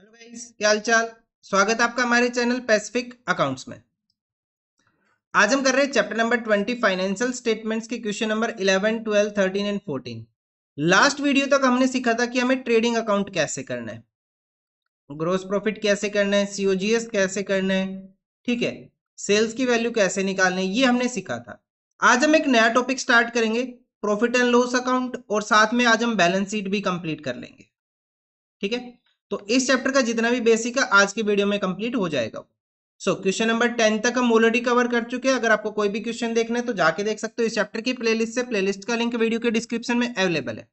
Hello guys क्या हालचाल स्वागत आपका हमारे चैनल पैसिफिक अकाउंट्स में आज हम कर रहे हैं chapter number twenty financial statements के question number eleven twelve thirteen and fourteen last video तक हमने सीखा था कि हमें ट्रेडिंग अकाउंट कैसे करना है ग्रोस प्रॉफिट कैसे करना है सीओजीएस कैसे करना है ठीक है सेल्स की वैल्यू कैसे निकालना है ये हमने सीखा था आज हम एक नया टॉपिक स्टार्ट करेंगे प्रॉफिट एंड लॉस अकाउंट और साथ में आज हम बैलेंस शीट भी कंप्लीट कर लेंगे ठीक है तो इस चैप्टर का जितना भी बेसिक है आज की वीडियो में कंप्लीट हो जाएगा सो क्वेश्चन नंबर टेन तक हम ऑलरेडी कवर कर चुके हैं अगर आपको कोई भी क्वेश्चन देखना है तो जाके देख सकते हो इस चैप्टर की प्लेलिस्ट से प्लेलिस्ट का लिंक वीडियो के डिस्क्रिप्शन में अवेलेबल है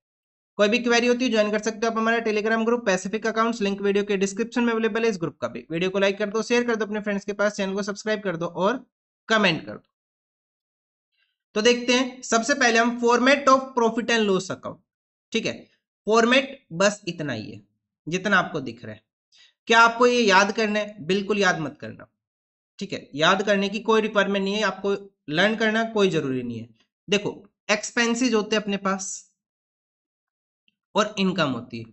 कोई भी क्वेरी होती है ज्वाइन कर सकते हो आप हमारा telegram group pacific accounts link video के डिस्क्रिप्शन में अवेलेबल है इस ग्रुप का भी वीडियो को लाइक कर दो शेयर कर दो अपने फ्रेंड्स के पास चैनल को सब्सक्राइब कर दो और कमेंट कर दो तो देखते हैं सबसे पहले हम format of profit and loss account ठीक है फॉर्मेट बस इतना ही है जितना आपको दिख रहा है क्या आपको ये याद करना है बिल्कुल याद मत करना ठीक है याद करने की कोई रिक्वायरमेंट नहीं है आपको लर्न करना कोई जरूरी नहीं है देखो एक्सपेंसिज होते अपने पास और इनकम होती है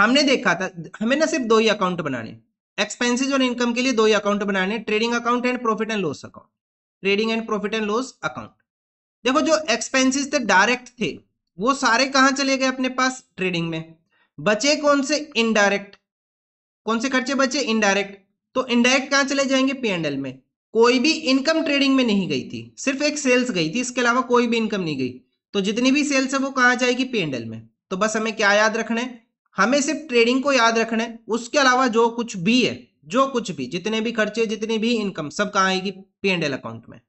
हमने देखा था हमें ना सिर्फ दो ही अकाउंट बनाने एक्सपेंसिज और इनकम के लिए दो ही अकाउंट बनाने trading account and profit and loss account trading and profit and loss account देखो जो एक्सपेंसिज थे डायरेक्ट थे वो सारे कहां चले गए अपने पास ट्रेडिंग में बचे कौन से इनडायरेक्ट कौन से खर्चे बचे इनडायरेक्ट तो इनडायरेक्ट कहां चले जाएंगे पीएनएल में कोई भी इनकम ट्रेडिंग में नहीं गई थी सिर्फ एक सेल्स गई थी इसके अलावा कोई भी इनकम नहीं गई तो जितनी भी सेल्स है वो कहां जाएगी पीएनएल में तो बस हमें क्या याद रखना है हमें सिर्फ ट्रेडिंग को याद रखना है उसके अलावा जो कुछ भी है जो कुछ भी जितने भी खर्चे जितनी भी इनकम सब कहां आएगी पीएनएल अकाउंट में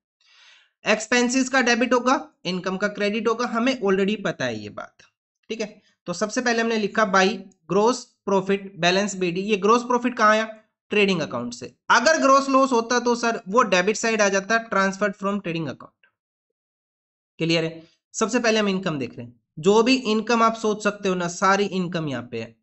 एक्सपेंसिस का डेबिट होगा इनकम का क्रेडिट होगा हमें ऑलरेडी पता है ये बात ठीक है तो सबसे पहले हमने लिखा by gross profit balance BD ये ग्रोस प्रॉफिट कहाँ आया ट्रेडिंग अकाउंट से अगर ग्रोस लॉस होता तो सर वो डेबिट साइड आ जाता transfer from trading account clear है सबसे पहले हम इनकम देख रहे हैं जो भी इनकम आप सोच सकते हो ना सारी इनकम यहाँ पे है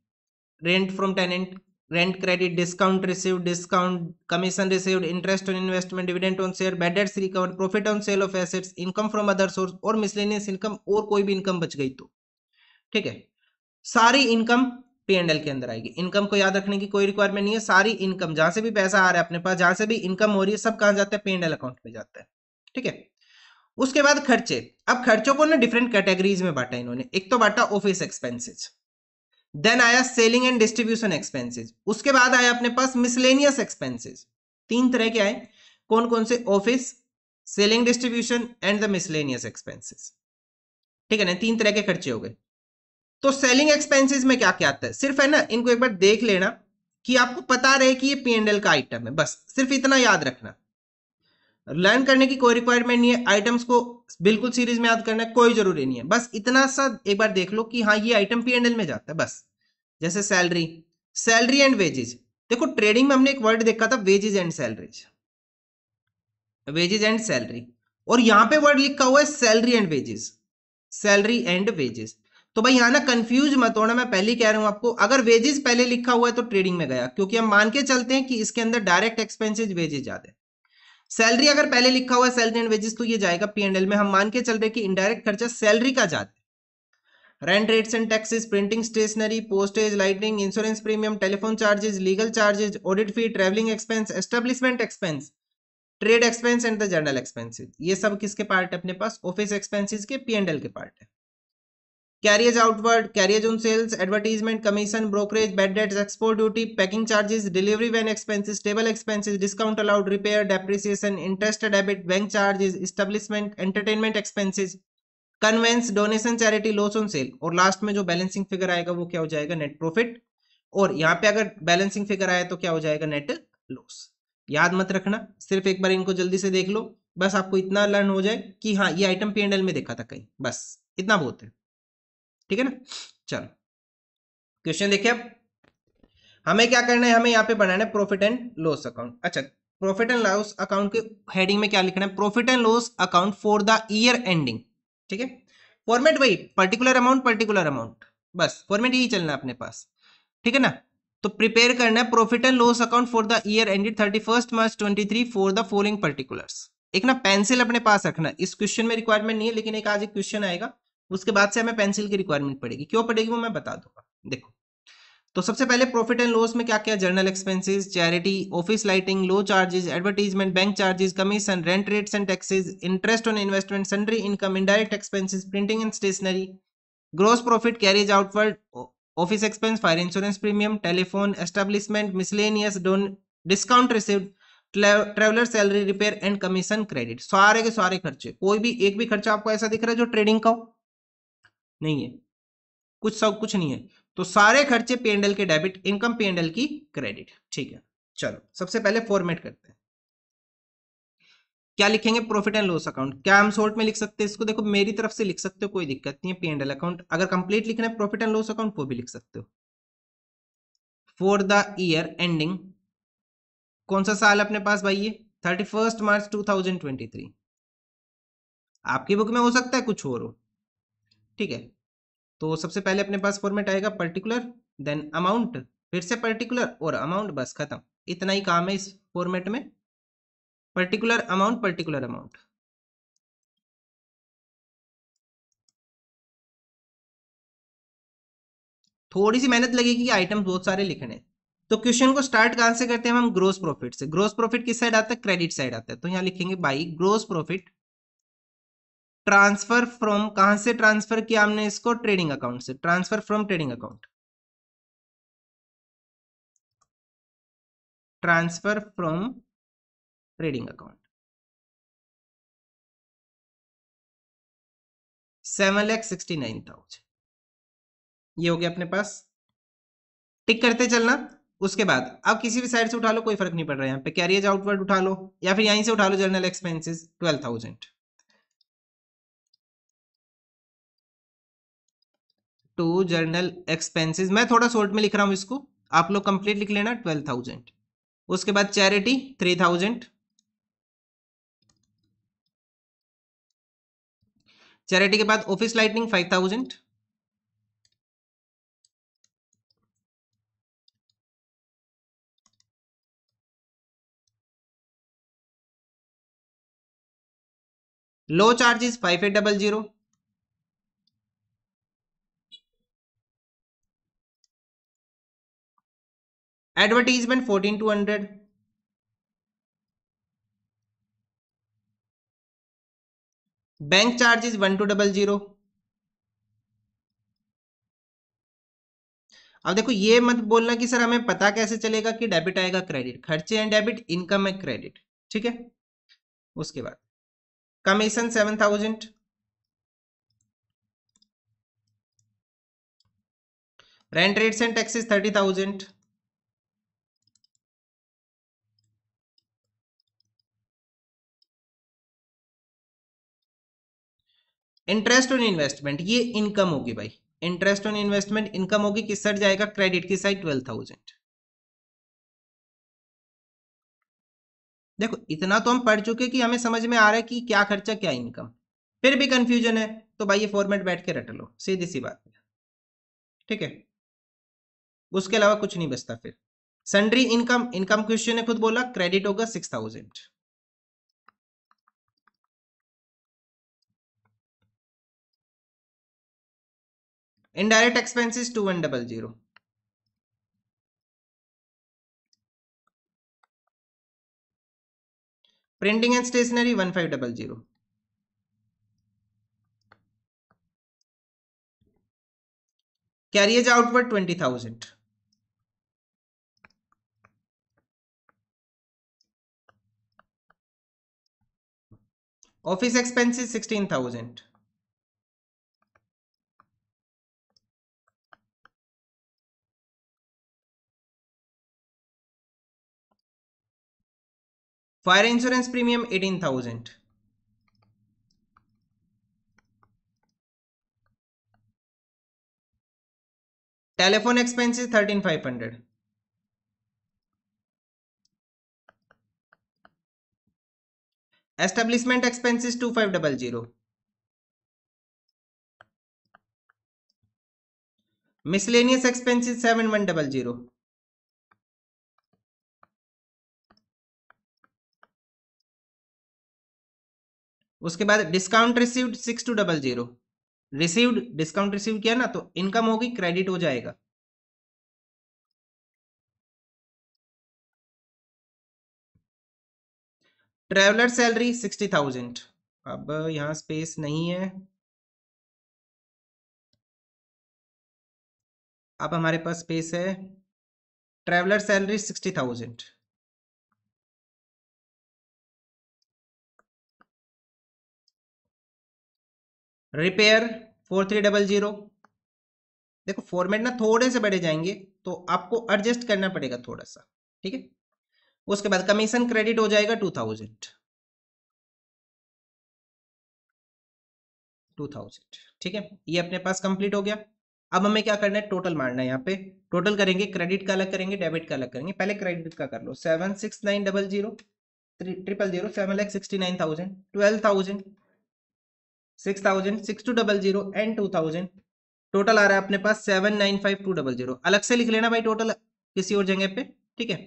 rent from tenant rent credit discount receive discount commission receive interest on investment dividend on share bad debts recovered profit on sale of assets income from other source और मिसलेनियस इनकम और कोई भी इनकम बच गई तो ठीक है सारी इनकम पीएनएल के अंदर आएगी इनकम को याद रखने की कोई रिक्वायरमेंट नहीं है सारी इनकम जहां से भी पैसा आ रहा है अपने पास जहां से भी इनकम हो रही है सब कहां जाता है पीएनएल अकाउंट में जाता है ठीक है उसके बाद खर्चे अब खर्चों को ना डिफरेंट कैटेगरीज में बांटा इन्होंने एक तो बांटा ऑफिस एक्सपेंसिस देन आया सेलिंग एंड डिस्ट्रीब्यूशन एक्सपेंसिस उसके बाद आया अपने पास मिसलेनियस एक्सपेंसिस तीन तरह के आए कौन कौन से office selling distribution and the miscellaneous expenses ठीक है ना तीन तरह के खर्चे हो गए तो सेलिंग एक्सपेंसेस में क्या क्या आता है सिर्फ है ना इनको एक बार देख लेना कि आपको पता रहे कि ये पीएनएल का आइटम है बस सिर्फ इतना याद रखना लर्न करने की कोई रिक्वायरमेंट नहीं है आइटम्स को बिल्कुल सीरीज में याद करना कोई जरूरी नहीं है बस इतना सा एक बार देख लो कि हाँ ये आइटम पी एंड एल में जाता है बस जैसे सैलरी सैलरी एंड वेजेज देखो ट्रेडिंग में हमने एक वर्ड देखा था wages and salaries wages and salary और यहां पे वर्ड लिखा हुआ है salary and wages salary and wages तो भाई यहाँ ना कंफ्यूज मत होना मैं पहले कह रहा हूं आपको अगर वेजेस पहले लिखा हुआ है तो ट्रेडिंग में गया क्योंकि हम मान के चलते हैं कि इसके अंदर डायरेक्ट एक्सपेंसिज वेजेज आते हैं सैलरी अगर पहले लिखा हुआ है सैलरी एंड वेजेस तो ये जाएगा पीएनएल में हम मान के चल रहे कि इनडायरेक्ट खर्चा सैलरी का जाता है rent rates and taxes printing stationery postage lighting insurance premium telephone charges legal charges audit fee travelling expense establishment expense trade expense and the general expenses ये सब किसके पार्ट है अपने पास ऑफिस एक्सपेंसेस के पीएनएल के पार्ट है carriage outward carriage on sales advertisement commission brokerage bad debts export duty packing charges delivery van expenses table expenses discount allowed repair depreciation interest debit bank charges establishment entertainment expenses conveyance donation charity loss on sale और last में जो balancing figure आएगा वो क्या हो जाएगा net profit और यहाँ पे अगर बैलेंसिंग फिगर आया तो क्या हो जाएगा नेट लॉस याद मत रखना सिर्फ एक बार इनको जल्दी से देख लो बस आपको इतना लर्न हो जाए कि हाँ ये आइटम पी में देखा था कहीं बस इतना बहुत है ठीक है ना चलो क्वेश्चन देखिए अब हमें क्या करना है हमें यहाँ पे बनाना है प्रॉफिट एंड लॉस अकाउंट अच्छा प्रॉफिट एंड लॉस अकाउंट के हेडिंग में क्या लिखना है profit and loss account for the year ending ठीक है फॉर्मेट वही पर्टिकुलर अमाउंट पर्टिकुलर अमाउंट बस फॉर्मेट यही चलना है अपने पास ठीक है ना तो प्रिपेयर करना है profit and loss account for the year ended thirty first March twenty three for the following particulars एक ना पेंसिल अपने पास रखना इस क्वेश्चन में रिक्वायरमेंट नहीं है लेकिन एक आज एक क्वेश्चन आएगा उसके बाद से हमें पेंसिल की रिक्वायरमेंट पड़ेगी क्यों पड़ेगी वो मैं बता दूंगा देखो तो सबसे पहले प्रॉफिट एंड लॉस में क्या क्या general expenses charity office lighting law charges advertisement bank charges commission rent rates and taxes interest on investment sundry income indirect expenses printing and stationery gross profit carriage outward office expense fire insurance premium telephone establishment miscellaneous done discount receive traveller salary repair and commission credit सारे के सारे खर्चे कोई भी एक भी खर्चा आपको ऐसा दिख रहा है जो ट्रेडिंग का हो नहीं है कुछ सब कुछ नहीं है तो सारे खर्चे पेंडल के डेबिट इनकम पेंडल की क्रेडिट ठीक है चलो सबसे पहले फॉर्मेट करते हैं क्या लिखेंगे प्रॉफिट एंड लॉस अकाउंट क्या हम शॉर्ट में लिख सकते हैं इसको देखो मेरी तरफ से लिख सकते हो कोई दिक्कत नहीं है पीएनडल अकाउंट अगर कंप्लीट लिखना है प्रॉफिट एंड लॉस अकाउंट वो भी लिख सकते हो फॉर द ईयर एंडिंग कौन सा साल अपने पास भाई ये thirty first March two thousand twenty three आपकी बुक में हो सकता है कुछ और हो ठीक है तो सबसे पहले अपने पास फॉर्मेट आएगा पर्टिकुलर देन अमाउंट फिर से पर्टिकुलर और अमाउंट बस खत्म इतना ही काम है इस फॉर्मेट में पर्टिकुलर अमाउंट पर्टिकुलर अमाउंट थोड़ी सी मेहनत लगेगी कि आइटम बहुत सारे लिखने तो क्वेश्चन को स्टार्ट कहां से करते हैं हम ग्रोस प्रॉफिट से ग्रोस प्रॉफिट किस साइड आता है क्रेडिट साइड आता है तो यहां लिखेंगे by gross profit transfer from कहां से ट्रांसफर किया हमने इसको ट्रेडिंग अकाउंट से transfer from trading account transfer from trading account seven lakh sixty nine thousand ये हो गया अपने पास टिक करते चलना उसके बाद आप किसी भी साइड से उठा लो कोई फर्क नहीं पड़ रहा है यहां पे कैरियज आउटवर्ड उठा लो या फिर यहीं से उठा लो general expenses twelve thousand two general expenses मैं थोड़ा शॉर्ट में लिख रहा हूँ इसको आप लोग कंप्लीट लिख लेना ट्वेल्व थाउजेंड उसके बाद चैरिटी थ्री थाउजेंड चैरिटी के बाद office lightning five thousand law charges five eight double zero advertisement fourteen two hundred bank charges one two double zero अब देखो ये मत बोलना कि सर हमें पता कैसे चलेगा कि डेबिट आएगा क्रेडिट खर्चे and debit income and credit ठीक है उसके बाद commission seven thousand rent rates and taxes thirty thousand interest on investment ये इनकम होगी भाई इंटरेस्ट ऑन इन्वेस्टमेंट इनकम होगी किस साइड जाएगा क्रेडिट की साइड ट्वेल्व थाउजेंड देखो इतना तो हम पढ़ चुके कि हमें समझ में आ रहा है कि क्या खर्चा क्या इनकम फिर भी कंफ्यूजन है तो भाई ये फॉर्मेट बैठ के रट लो सीधी सी बात है ठीक है उसके अलावा कुछ नहीं बचता फिर सन्ड्री इनकम इनकम क्वेश्चन ने खुद बोला क्रेडिट होगा six thousand Indirect expenses 2100. Printing and stationery 1500. Carriage outward 20,000. Office expenses 16,000. fire insurance premium 18000 telephone expenses 13500 establishment expenses 2500 miscellaneous expenses 7100 उसके बाद discount received six two double zero received discount receive किया ना तो income होगी credit हो जाएगा traveller salary sixty thousand अब यहां स्पेस नहीं है अब हमारे पास स्पेस है traveller salary sixty thousand repair four three double zero देखो फॉर्मेट ना थोड़े से बढ़े जाएंगे तो आपको एडजस्ट करना पड़ेगा थोड़ा सा ठीक है उसके बाद कमीशन क्रेडिट हो जाएगा टू थाउजेंड टू थाउजेंड ठीक है ये अपने पास कंप्लीट हो गया अब हमें क्या करना है टोटल मारना है यहाँ पे टोटल करेंगे क्रेडिट का अलग करेंगे डेबिट का अलग करेंगे पहले क्रेडिट का कर लो seven six nine double zero triple zero seven lakh sixty nine thousand twelve thousand six thousand six two double zero and two thousand total आ रहा है अपने पास seven nine five two double zero अलग से लिख लेना भाई टोटल किसी और जगह पे ठीक है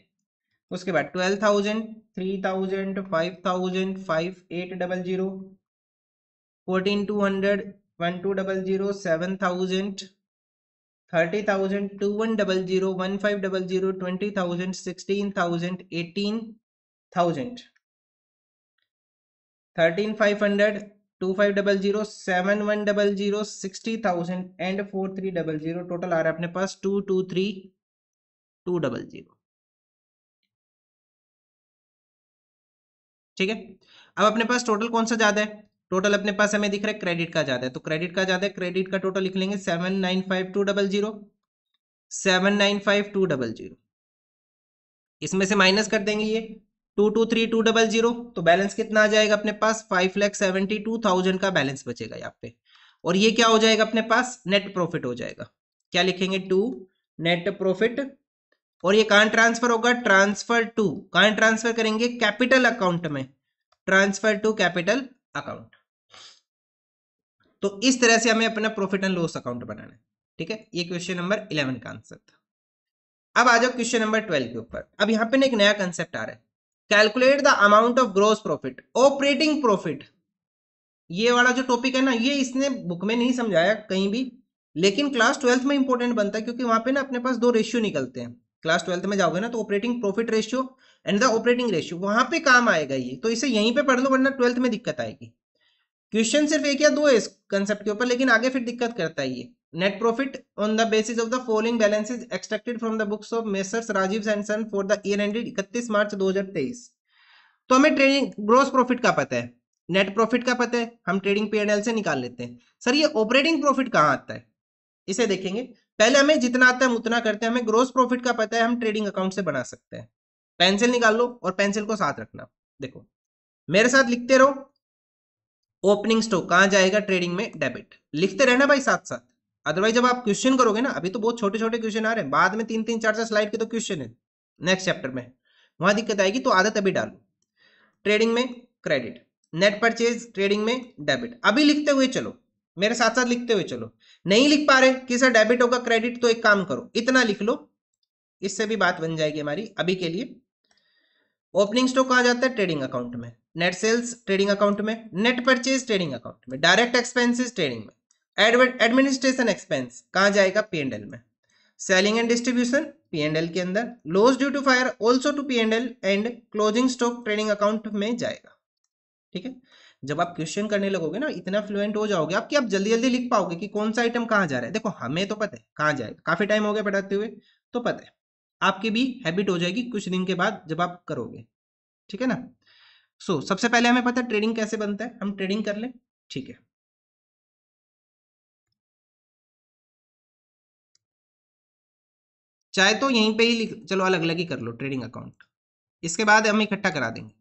उसके बाद twelve thousand three thousand five thousand five eight double zero fourteen two hundred one two double zero seven thousand thirty thousand two one double zero one five double zero twenty thousand sixteen thousand eighteen thousand thirteen five hundred two five double zero seven one double zero sixty thousand and four three double zero total आ रहा है अपने पास two two three two double zero ठीक है अब अपने पास total कौन सा ज्यादा है टोटल अपने पास हमें दिख रहा है क्रेडिट का ज्यादा है तो क्रेडिट का ज्यादा है क्रेडिट का टोटल लिख लेंगे seven nine five two double zero seven nine five two double zero इसमें से माइनस कर देंगे ये two two three two double zero तो बैलेंस कितना आ जाएगा अपने पास five lakh seventy two thousand का बैलेंस बचेगा यहाँ पे और ये क्या हो जाएगा अपने पास नेट प्रॉफिट हो जाएगा क्या लिखेंगे टू नेट प्रॉफिट और ये कहाँ ट्रांसफर होगा ट्रांसफर टू कहाँ ट्रांसफर करेंगे कैपिटल अकाउंट में ट्रांसफर टू कैपिटल अकाउंट तो इस तरह से हमें अपना प्रॉफिट एंड लॉस अकाउंट बनाना है ठीक है ये क्वेश्चन नंबर इलेवन का आंसर था अब आ जाओ क्वेश्चन नंबर ट्वेल्व के ऊपर अब यहां पे ना एक नया कंसेप्ट आ रहा है calculate the amount of gross profit operating profit ये वाला जो टॉपिक है ना ये इसने बुक में नहीं समझाया कहीं भी लेकिन क्लास ट्वेल्थ में इंपॉर्टेंट बनता है क्योंकि वहां पे ना अपने पास दो रेशियो निकलते हैं क्लास ट्वेल्थ में जाओगे ना तो operating profit ratio and the operating ratio वहां पे काम आएगा ये तो इसे यहीं पे पढ़ लो वरना ट्वेल्थ में दिक्कत आएगी क्वेश्चन सिर्फ एक या दो है इस कंसेप्ट के ऊपर लेकिन आगे फिर दिक्कत करता है ये net profit on the basis of the following balances extracted from the books of messrs rajiv and son for the year ended 31 मार्च 2023 तो हमें ट्रेडिंग ग्रोस प्रॉफिट का पता है नेट प्रॉफिट का पता है हम ट्रेडिंग पीएनएल से निकाल लेते हैं सर ये ऑपरेटिंग प्रॉफिट कहाँ आता है इसे देखेंगे पहले हमें जितना आता है उतना करते हैं हमें ग्रोस प्रॉफिट का पता है हम ट्रेडिंग अकाउंट से बना सकते हैं पेंसिल निकाल लो और पेंसिल को साथ रखना देखो मेरे साथ लिखते रहो ओपनिंग स्टॉक कहां जाएगा ट्रेडिंग में डेबिट लिखते रहना भाई साथ साथ अदरवाइज जब आप क्वेश्चन करोगे ना अभी तो बहुत छोटे छोटे क्वेश्चन आ रहे हैं बाद में तीन तीन चार चार स्लाइड के तो क्वेश्चन है नेक्स्ट चैप्टर में वहां दिक्कत आएगी तो आदत अभी डालो ट्रेडिंग में क्रेडिट नेट परचेज ट्रेडिंग में डेबिट अभी लिखते हुए चलो मेरे साथ साथ लिखते हुए चलो नहीं लिख पा रहे कि सर डेबिट होगा क्रेडिट तो एक काम करो इतना लिख लो इससे भी बात बन जाएगी हमारी अभी के लिए ओपनिंग स्टॉक कहा जाता है ट्रेडिंग अकाउंट में नेट सेल्स ट्रेडिंग अकाउंट में नेट परचेज ट्रेडिंग अकाउंट में डायरेक्ट एक्सपेंसिस ट्रेडिंग में एडमिनिस्ट्रेशन एक्सपेंस कहाँ जाएगा पी एंड एल में selling and distribution P and L के अंदर loss due to fire also to P and L and closing stock trading account में जाएगा ठीक है जब आप क्वेश्चन करने लगोगे ना इतना फ्लुएंट हो जाओगे आप कि आप जल्दी जल्दी लिख पाओगे कि कौन सा आइटम कहाँ जा रहा है देखो हमें तो पता है कहाँ जाएगा काफी टाइम हो गया पढ़ाते हुए तो पता है आपकी भी हैबिट हो जाएगी कुछ दिन के बाद जब आप करोगे ठीक है ना सो so, सबसे पहले हमें पता है ट्रेडिंग कैसे बनता है हम ट्रेडिंग कर लें ठीक है चाहे तो यहीं पे ही चलो अलग अलग ही कर लो ट्रेडिंग अकाउंट इसके बाद हम इकट्ठा करा देंगे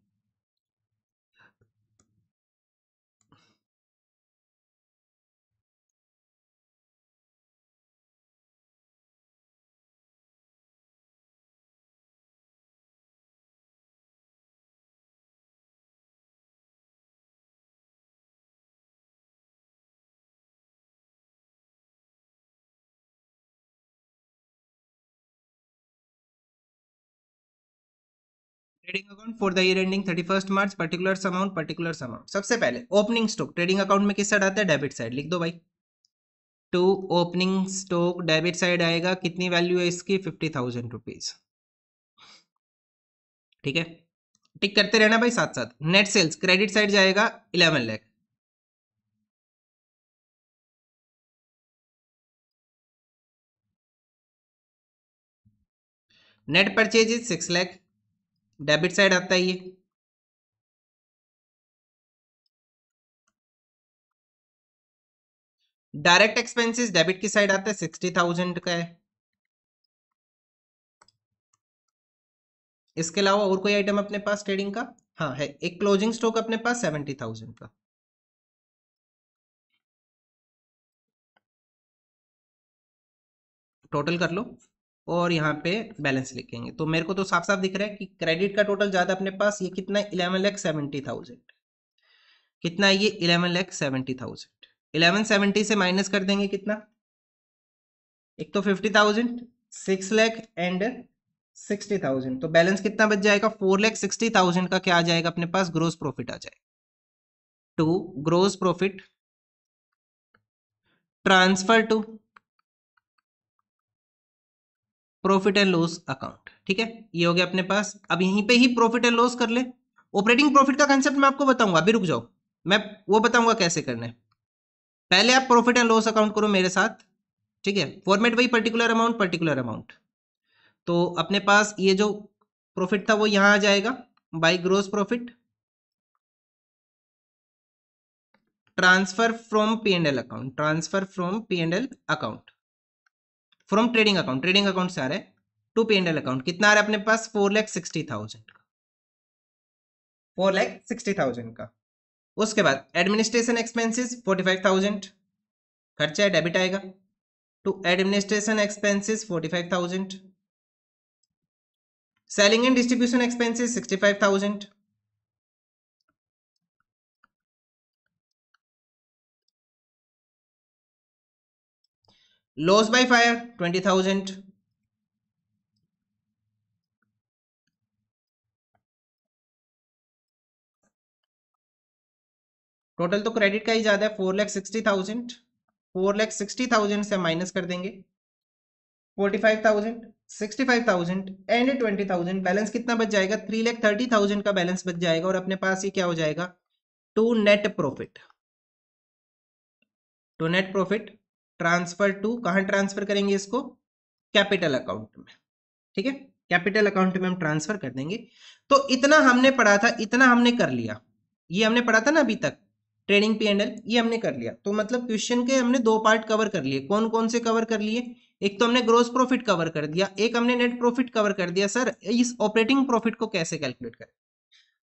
trading account for the year ending 31 March particular amount particular amount सबसे पहले ओपनिंग स्टॉक ट्रेडिंग अकाउंट में किस साइड आता है डेबिट साइड लिख दो भाई to opening stock debit side आएगा कितनी वैल्यू है इसकी फिफ्टी थाउजेंड रुपीज ठीक है टिक करते रहना भाई साथ साथ नेट सेल्स क्रेडिट साइड जाएगा eleven lakh net purchases six lakh debit side आता है ये डायरेक्ट एक्सपेंसेस डेबिट की साइड आता है सिक्सटी थाउजेंड का है इसके अलावा और कोई आइटम अपने पास ट्रेडिंग का हाँ है एक क्लोजिंग स्टॉक अपने पास सेवेंटी थाउजेंड का टोटल कर लो और यहाँ पे बैलेंस लिखेंगे तो मेरे को तो साफ साफ दिख रहा है कि क्रेडिट का टोटल ज़्यादा अपने पास ये कितना इलेवन लैख सेवेंटी थाउजेंड कितना है ये eleven lakh seventy thousand eleven seventy से माइनस कर देंगे कितना एक तो fifty thousand six lakh and sixty thousand तो बैलेंस कितना बच जाएगा फोर लैख सिक्सटी थाउजेंड का क्या आ जाएगा अपने पास ग्रोस प्रॉफिट आ जाएगा to gross profit transfer to profit and loss account ठीक है ये हो गया अपने पास अब यहीं पे ही प्रॉफिट एंड लॉस कर ले ऑपरेटिंग प्रॉफिट का कंसेप्ट मैं आपको बताऊंगा अभी रुक जाओ मैं वो बताऊंगा कैसे करना है पहले आप प्रॉफिट एंड लॉस अकाउंट करो मेरे साथ ठीक है फॉर्मेट वही पर्टिकुलर अमाउंट पर्टिकुलर अमाउंट तो अपने पास ये जो प्रॉफिट था वो यहां आ जाएगा by gross profit transfer from P and L account transfer from P and L account from trading account trading account से आ रहे टू पी एंडल अकाउंट कितना आ रहा है अपने पास फोर लैख सिक्सटी थाउजेंड का फोर लैख सिक्सटी थाउजेंड का उसके बाद administration expenses forty five thousand खर्चा डेबिट आएगा to administration expenses forty five thousand selling and distribution expenses sixty five thousand by fire twenty thousand total तो क्रेडिट का ही ज्यादा है four lakh sixty thousand four lakh sixty thousand से minus कर देंगे forty five thousand sixty five thousand and twenty thousand balance कितना बच जाएगा थ्री लैख थर्टी थाउजेंड का बैलेंस बच जाएगा और अपने पास ये क्या हो जाएगा to net profit to net profit transfer to कहां ट्रांसफर करेंगे इसको कैपिटल अकाउंट में ठीक है कैपिटल अकाउंट में हम ट्रांसफर कर देंगे तो इतना हमने पढ़ा था इतना हमने कर लिया ये हमने पढ़ा था ना अभी तक ट्रेडिंग पी एंड एल ये हमने कर लिया तो मतलब क्वेश्चन के हमने दो पार्ट कवर कर लिए कौन कौन से कवर कर लिए एक तो हमने ग्रोस प्रॉफिट कवर कर दिया एक हमने नेट प्रॉफिट कवर कर दिया सर इस ऑपरेटिंग प्रॉफिट को कैसे कैलकुलेट करें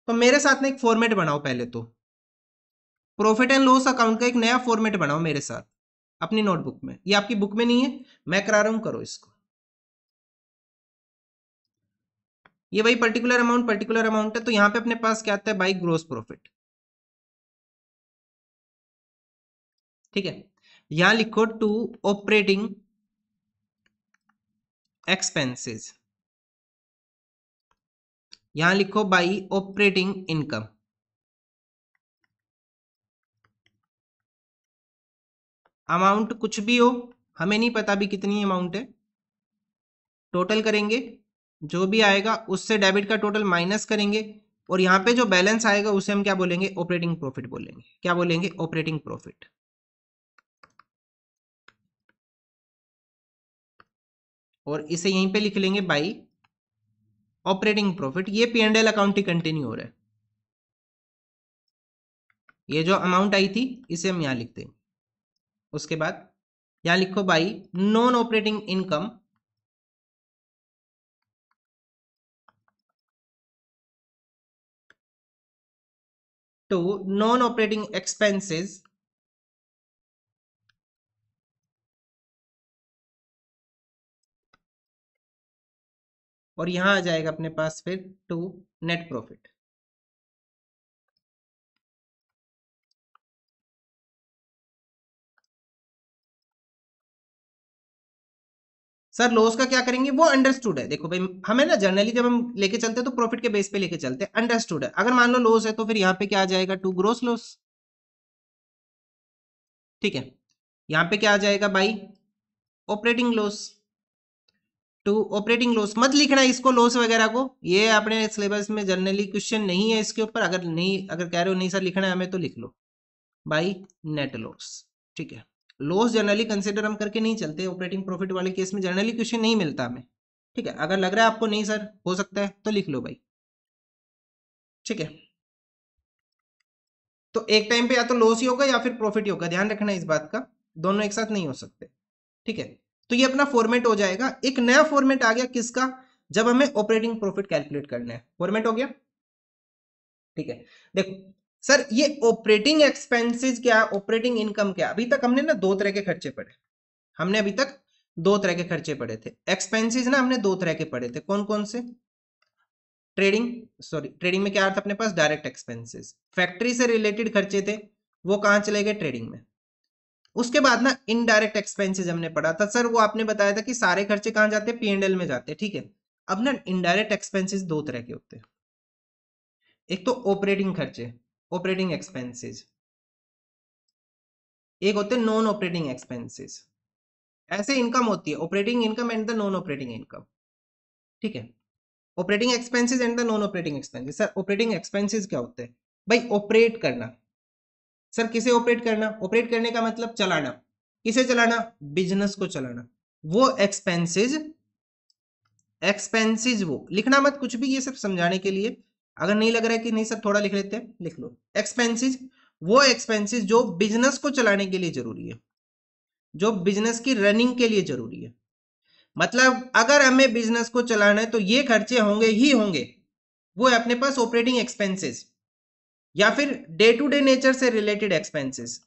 तो मेरे साथ में एक फॉर्मेट बनाओ पहले तो प्रॉफिट एंड लॉस अकाउंट का एक नया फॉर्मेट बनाओ मेरे साथ अपनी नोटबुक में ये आपकी बुक में नहीं है मैं करा रहा हूं करो इसको ये वही पर्टिकुलर अमाउंट पर्टिकुलर अमाउंट है तो यहां पे अपने पास क्या आता है बाई ग्रोस प्रॉफिट ठीक है यहां लिखो टू ऑपरेटिंग एक्सपेंसेस यहां लिखो बाई ऑपरेटिंग इनकम अमाउंट कुछ भी हो हमें नहीं पता भी कितनी अमाउंट है टोटल करेंगे जो भी आएगा उससे डेबिट का टोटल माइनस करेंगे और यहां पे जो बैलेंस आएगा उसे हम क्या बोलेंगे ऑपरेटिंग प्रॉफिट बोलेंगे क्या बोलेंगे ऑपरेटिंग प्रॉफिट और इसे यहीं पे लिख लेंगे बाई ऑपरेटिंग प्रॉफिट ये पी एंड एल अकाउंट ही कंटिन्यू हो रहा है ये जो अमाउंट आई थी इसे हम यहां लिखते हैं उसके बाद यहां लिखो by non operating income to non operating expenses और यहां आ जाएगा अपने पास फिर to net profit sir loss का क्या करेंगे वो अंडरस्टूड है देखो भाई हमें ना जनरली जब हम लेके चलते हैं तो प्रॉफिट के बेस पे लेके चलते हैं अंडरस्टूड है अगर मान लो लॉस है तो फिर यहाँ पे क्या आ जाएगा टू ग्रोस लॉस ठीक है यहाँ पे क्या आ जाएगा by operating loss to operating loss मत लिखना इसको लॉस वगैरह को ये अपने सिलेबस में जनरली क्वेश्चन नहीं है इसके ऊपर अगर नहीं अगर कह रहे हो नहीं सर लिखना है हमें तो लिख लो बाई नेट लॉस ठीक है लॉस जनरली कंसिडर हम करके नहीं चलते ऑपरेटिंग प्रॉफिट वाले केस में जनरली क्वेश्चन नहीं मिलता हमें ठीक है अगर लग रहा है आपको नहीं सर हो सकता है तो लिख लो भाई ठीक है तो एक टाइम पे या तो लॉस ही होगा या फिर प्रॉफिट ही होगा ध्यान रखना इस बात का दोनों एक साथ नहीं हो सकते ठीक है तो ये अपना फॉर्मेट हो जाएगा एक नया फॉर्मेट आ गया किसका जब हमें ऑपरेटिंग प्रॉफिट कैलकुलेट करना है फॉर्मेट हो गया ठीक है देखो सर ये ऑपरेटिंग एक्सपेंसेस क्या ऑपरेटिंग इनकम क्या अभी तक हमने ना दो तरह के खर्चे पड़े हमने अभी तक दो तरह के खर्चे पड़े थे एक्सपेंसेस ना हमने दो तरह के पड़े थे कौन कौन से ट्रेडिंग सॉरी ट्रेडिंग में क्या था अपने पास डायरेक्ट एक्सपेंसेस फैक्ट्री से रिलेटेड खर्चे थे वो कहाँ चले गए ट्रेडिंग में उसके बाद ना इनडायरेक्ट एक्सपेंसिस हमने पढ़ा था सर वो आपने बताया था कि सारे खर्चे कहाँ जाते हैं पीएनएल में जाते हैं ठीक है अब ना इनडायरेक्ट एक्सपेंसिस दो तरह के होते हैं एक तो ऑपरेटिंग खर्चे ऑपरेटिंग एक्सपेंसेस एक होते हैं नॉन ऑपरेटिंग एक्सपेंसेस ऐसे इनकम होती है operating income and the non operating income ठीक है operating expenses and the non operating expenses sir operating expenses क्या होते हैं भाई ऑपरेट करना सर किसे ऑपरेट करना ऑपरेट करने का मतलब चलाना किसे चलाना बिजनेस को चलाना वो एक्सपेंसेस एक्सपेंसेस वो लिखना मत कुछ भी ये सिर्फ समझाने के लिए अगर नहीं लग रहा है कि नहीं सर थोड़ा लिख लेते हैं लिख लो एक्सपेंसिस वो एक्सपेंसिस जो बिजनेस को चलाने के लिए जरूरी है जो बिजनेस की रनिंग के लिए जरूरी है मतलब अगर हमें बिजनेस को चलाना है तो ये खर्चे होंगे ही होंगे वो है अपने पास ऑपरेटिंग एक्सपेंसेस या फिर डे टू डे नेचर से related expenses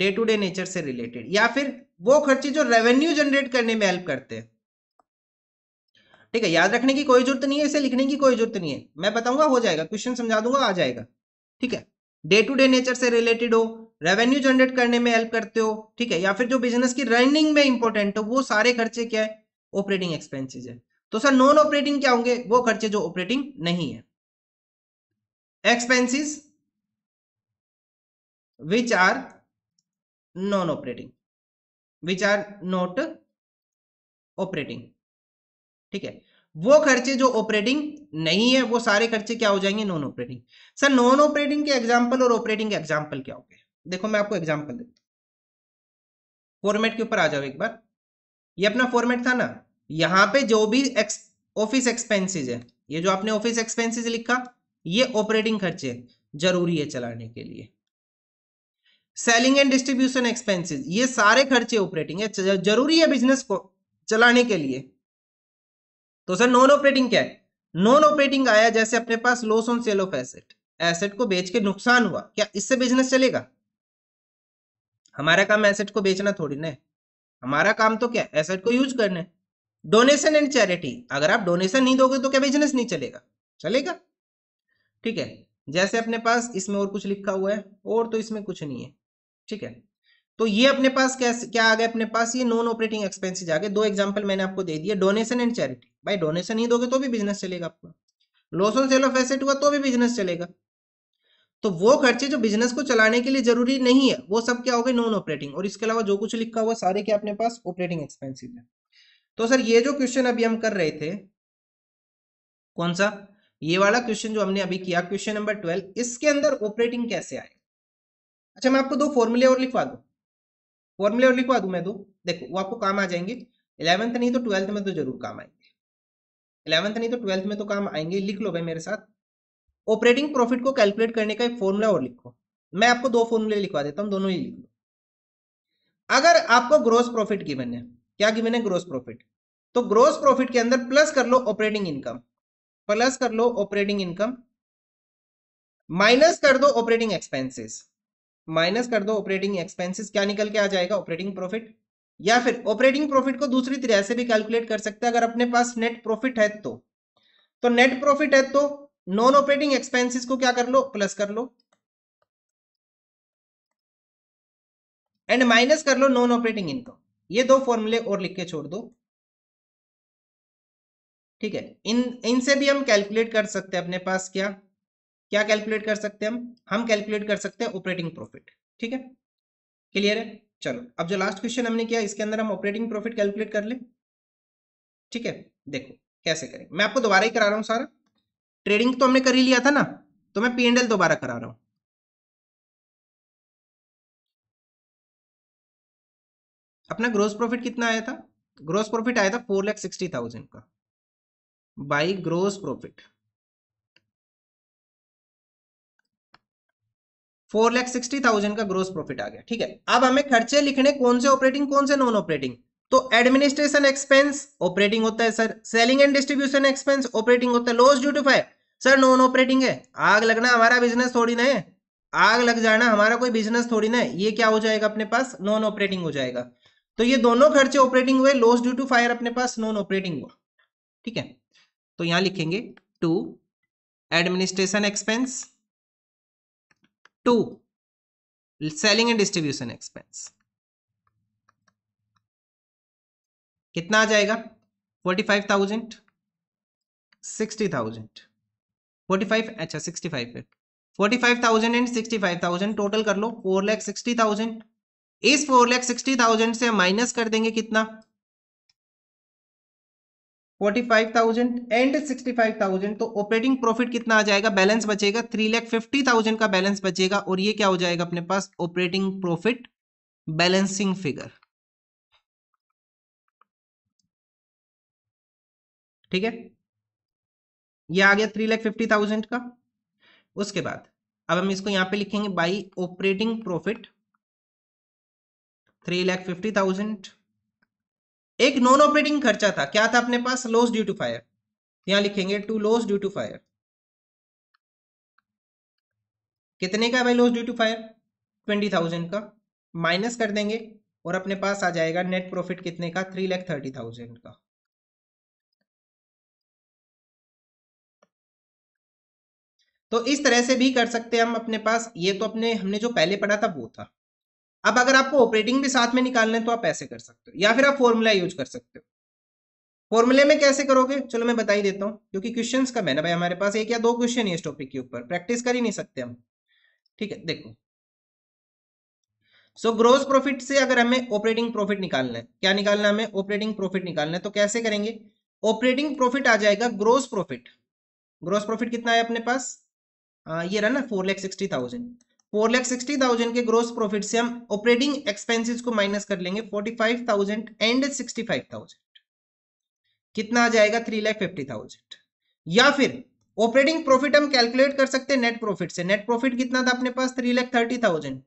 day to day nature से रिलेटेड या फिर वो खर्चे जो रेवेन्यू जनरेट करने में हेल्प करते हैं ठीक है याद रखने की कोई जरूरत नहीं है इसे लिखने की कोई जरूरत नहीं है मैं बताऊंगा हो जाएगा क्वेश्चन समझा दूंगा आ जाएगा ठीक है डे टू डे नेचर से रिलेटेड हो रेवेन्यू जनरेट करने में हेल्प करते हो ठीक है या फिर जो बिजनेस की रनिंग में इंपॉर्टेंट हो वो सारे खर्चे क्या है ऑपरेटिंग एक्सपेंसिज है तो सर नॉन ऑपरेटिंग क्या होंगे वो खर्चे जो ऑपरेटिंग नहीं है expenses which are non operating which are not operating ठीक है वो खर्चे जो ऑपरेटिंग नहीं है वो सारे खर्चे क्या हो जाएंगे non operating sir non operating के एग्जाम्पल और ऑपरेटिंग के एग्जाम्पल क्या हो गए देखो मैं आपको एग्जाम्पल देता हूँ फॉर्मेट के ऊपर आ जाओ एक बार ये अपना फॉर्मेट था ना यहाँ पे जो भी ऑफिस एक्सपेंसेस है ये जो आपने ऑफिस एक्सपेंसेस लिखा ये ऑपरेटिंग खर्चे जरूरी है चलाने के लिए सेलिंग एंड डिस्ट्रीब्यूशन एक्सपेंसेस ये सारे खर्चे ऑपरेटिंग है जरूरी है बिजनेस को चलाने के लिए तो सर नॉन ऑपरेटिंग क्या है नॉन ऑपरेटिंग आया जैसे अपने पास loss on sale of asset asset को बेच के नुकसान हुआ क्या इससे बिजनेस चलेगा हमारा काम एसेट को बेचना थोड़ी ना हमारा काम तो क्या एसेट को यूज करना है डोनेशन एंड चैरिटी अगर आप डोनेशन नहीं दोगे तो क्या बिजनेस नहीं चलेगा चलेगा ठीक है जैसे अपने पास इसमें और कुछ लिखा हुआ है और तो इसमें कुछ नहीं है ठीक है तो ये अपने पास कैसे क्या आ गए अपने पास ये नॉन ऑपरेटिंग एक्सपेंसेस आ गए दो एग्जांपल मैंने आपको दे दिए डोनेशन एंड चैरिटी भाई डोनेशन ही दोगे तो भी बिजनेस चलेगा आपका loss on sale of asset हुआ तो भी बिजनेस चलेगा तो वो खर्चे जो बिजनेस को चलाने के लिए जरूरी नहीं है वो सब क्या हो गए नॉन ऑपरेटिंग और इसके अलावा जो कुछ लिखा हुआ सारे क्या अपने पास ऑपरेटिंग एक्सपेंसिव है तो सर ये जो क्वेश्चन अभी हम कर रहे थे कौन सा ये वाला क्वेश्चन जो हमने अभी किया क्वेश्चन नंबर ट्वेल्व इसके अंदर ऑपरेटिंग कैसे आए अच्छा मैं आपको दो फॉर्मूले और लिखवा दू फॉर्मूले और लिखवा दू मैं तो देखो वो आपको काम आ जाएंगे इलेवंथ नहीं तो ट्वेल्थ में तो जरूर काम आएंगे इलेवंथ नहीं तो ट्वेल्थ में तो काम आएंगे लिख लो भाई मेरे साथ ऑपरेटिंग प्रॉफिट को कैलकुलेट करने का एक फॉर्मूला और लिखो मैं आपको दो फॉर्मूले लिखवा देता हूँ दोनों ही लिख लो अगर आपको ग्रोस प्रॉफिट गिवन है क्या गिवन है ग्रोस प्रॉफिट तो ग्रोस प्रॉफिट के अंदर प्लस कर लो ऑपरेटिंग इनकम प्लस कर लो ऑपरेटिंग इनकम माइनस कर दो ऑपरेटिंग एक्सपेंसेस माइनस कर दो ऑपरेटिंग एक्सपेंसेस क्या निकल के आ जाएगा ऑपरेटिंग प्रॉफिट या फिर ऑपरेटिंग प्रॉफिट को दूसरी तरह से भी कैलकुलेट कर सकते हैं अगर अपने पास नेट प्रॉफिट है तो तो नेट प्रॉफिट है तो नॉन ऑपरेटिंग एक्सपेंसेस को क्या कर लो प्लस कर लो एंड माइनस कर लो नॉन ऑपरेटिंग इनकम ये दो फॉर्मूले और लिख के छोड़ दो ठीक है इन इनसे भी हम कैलकुलेट कर सकते हैं अपने पास क्या क्या कैलकुलेट कर सकते हैं हम हम कैलकुलेट कर सकते हैं ऑपरेटिंग प्रॉफिट ठीक है क्लियर है चलो अब जो लास्ट क्वेश्चन हमने किया इसके अंदर हम ऑपरेटिंग प्रॉफिट कैलकुलेट कर ले ठीक है देखो कैसे करें मैं आपको दोबारा ही करा रहा हूँ सारा ट्रेडिंग तो हमने कर ही लिया था ना तो मैं पीएनडल दोबारा करा रहा हूं अपना ग्रोस प्रॉफिट कितना आया था ग्रोस प्रॉफिट आया था फोर लैख सिक्सटी थाउजेंड का by gross profit four lakh sixty thousand का ग्रोस प्रॉफिट आ गया ठीक है अब हमें खर्चे लिखने कौन से ऑपरेटिंग कौन से नॉन ऑपरेटिंग तो एडमिनिस्ट्रेशन एक्सपेंस ऑपरेटिंग होता है sir selling and distribution expense operating होता है loss due sir non operating है आग लगना हमारा बिजनेस थोड़ी ना है आग लग जाना हमारा कोई बिजनेस थोड़ी ना है ये क्या हो जाएगा अपने पास नॉन ऑपरेटिंग हो जाएगा तो ये दोनों खर्चे ऑपरेटिंग हुए लॉस ड्यू टू फायर अपने पास नॉन ऑपरेटिंग हुआ ठीक है तो यहां लिखेंगे to administration expense to selling and distribution expense कितना आ जाएगा forty five thousand sixty thousand forty five अच्छा सिक्सटी फाइव फिर forty five thousand and sixty five thousand total कर लो फोर लैख सिक्सटी थाउजेंड इस फोर लैख सिक्सटी थाउजेंड से minus कर देंगे कितना forty five thousand and sixty five thousand तो ऑपरेटिंग प्रॉफिट कितना आ जाएगा बैलेंस बचेगा थ्री लैख फिफ्टी थाउजेंड का बैलेंस बचेगा और ये क्या हो जाएगा अपने पास ऑपरेटिंग प्रॉफिट बैलेंसिंग फिगर ठीक है ये आ गया थ्री लैख फिफ्टी थाउजेंड का उसके बाद अब हम इसको यहां पे लिखेंगे by operating profit three lakh fifty thousand एक नॉन ऑपरेटिंग खर्चा था क्या था अपने पास लॉस ड्यू टू फायर यहां लिखेंगे to loss due to fire कितने का भाई loss due to fire twenty thousand का माइनस कर देंगे और अपने पास आ जाएगा नेट प्रॉफिट कितने का थ्री लैख थर्टी थाउजेंड का तो इस तरह से भी कर सकते हैं हम अपने पास ये तो अपने हमने जो पहले पढ़ा था वो था अब अगर आपको ऑपरेटिंग भी साथ में निकालना है तो आप ऐसे कर सकते हो या फिर आप फॉर्मूला यूज कर सकते हो फॉर्मूले में कैसे करोगे चलो मैं बता ही देता हूँ क्योंकि क्वेश्चन कम है ना भाई हमारे पास एक या दो क्वेश्चन है इस टॉपिक के ऊपर प्रैक्टिस कर ही नहीं सकते हम ठीक है देखो सो ग्रोस प्रॉफिट से अगर हमें ऑपरेटिंग प्रॉफिट निकालना है क्या निकालना हमें ऑपरेटिंग प्रॉफिट निकालना है तो कैसे करेंगे ऑपरेटिंग प्रॉफिट आ जाएगा ग्रोस प्रॉफिट ग्रोस प्रॉफिट कितना है अपने पास आ, ये रहा ना four lakh sixty thousand four lakh sixty thousand के ग्रोस प्रॉफिट से हम ऑपरेटिंग एक्सपेंसेस को माइनस कर लेंगे forty five thousand and sixty five thousand कितना आ जाएगा थ्री लैख फिफ्टी थाउजेंड या फिर ऑपरेटिंग प्रॉफिट हम कैलकुलेट कर सकते हैं नेट प्रॉफिट से नेट प्रॉफिट कितना था अपने पास थ्री लैख थर्टी थाउजेंड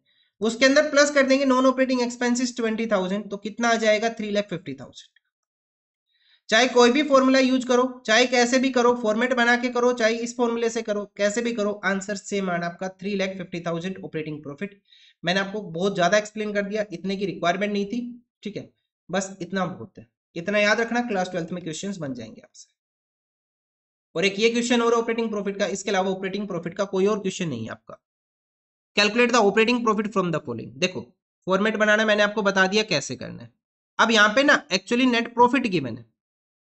उसके अंदर प्लस कर देंगे non operating expenses twenty thousand तो कितना आ जाएगा थ्री लैख फिफ्टी थाउजेंड चाहे कोई भी फॉर्मूला यूज करो चाहे कैसे भी करो फॉर्मेट बना के करो चाहे इस फॉर्मूले से करो कैसे भी करो आंसर सेम आना आपका three lakh fifty thousand operating profit मैंने आपको बहुत ज्यादा एक्सप्लेन कर दिया इतने की रिक्वायरमेंट नहीं थी ठीक है बस इतना बहुत है इतना याद रखना क्लास ट्वेल्थ में क्वेश्चन बन जाएंगे आपसे और एक ये क्वेश्चन और ऑपरेटिंग प्रॉफिट का इसके अलावा ऑपरेटिंग प्रॉफिट का कोई और क्वेश्चन नहीं है आपका calculate the operating profit from the following देखो फॉर्मेट बनाना मैंने आपको बता दिया कैसे करना है अब यहाँ पे ना एक्चुअली नेट प्रॉफिट गिवन है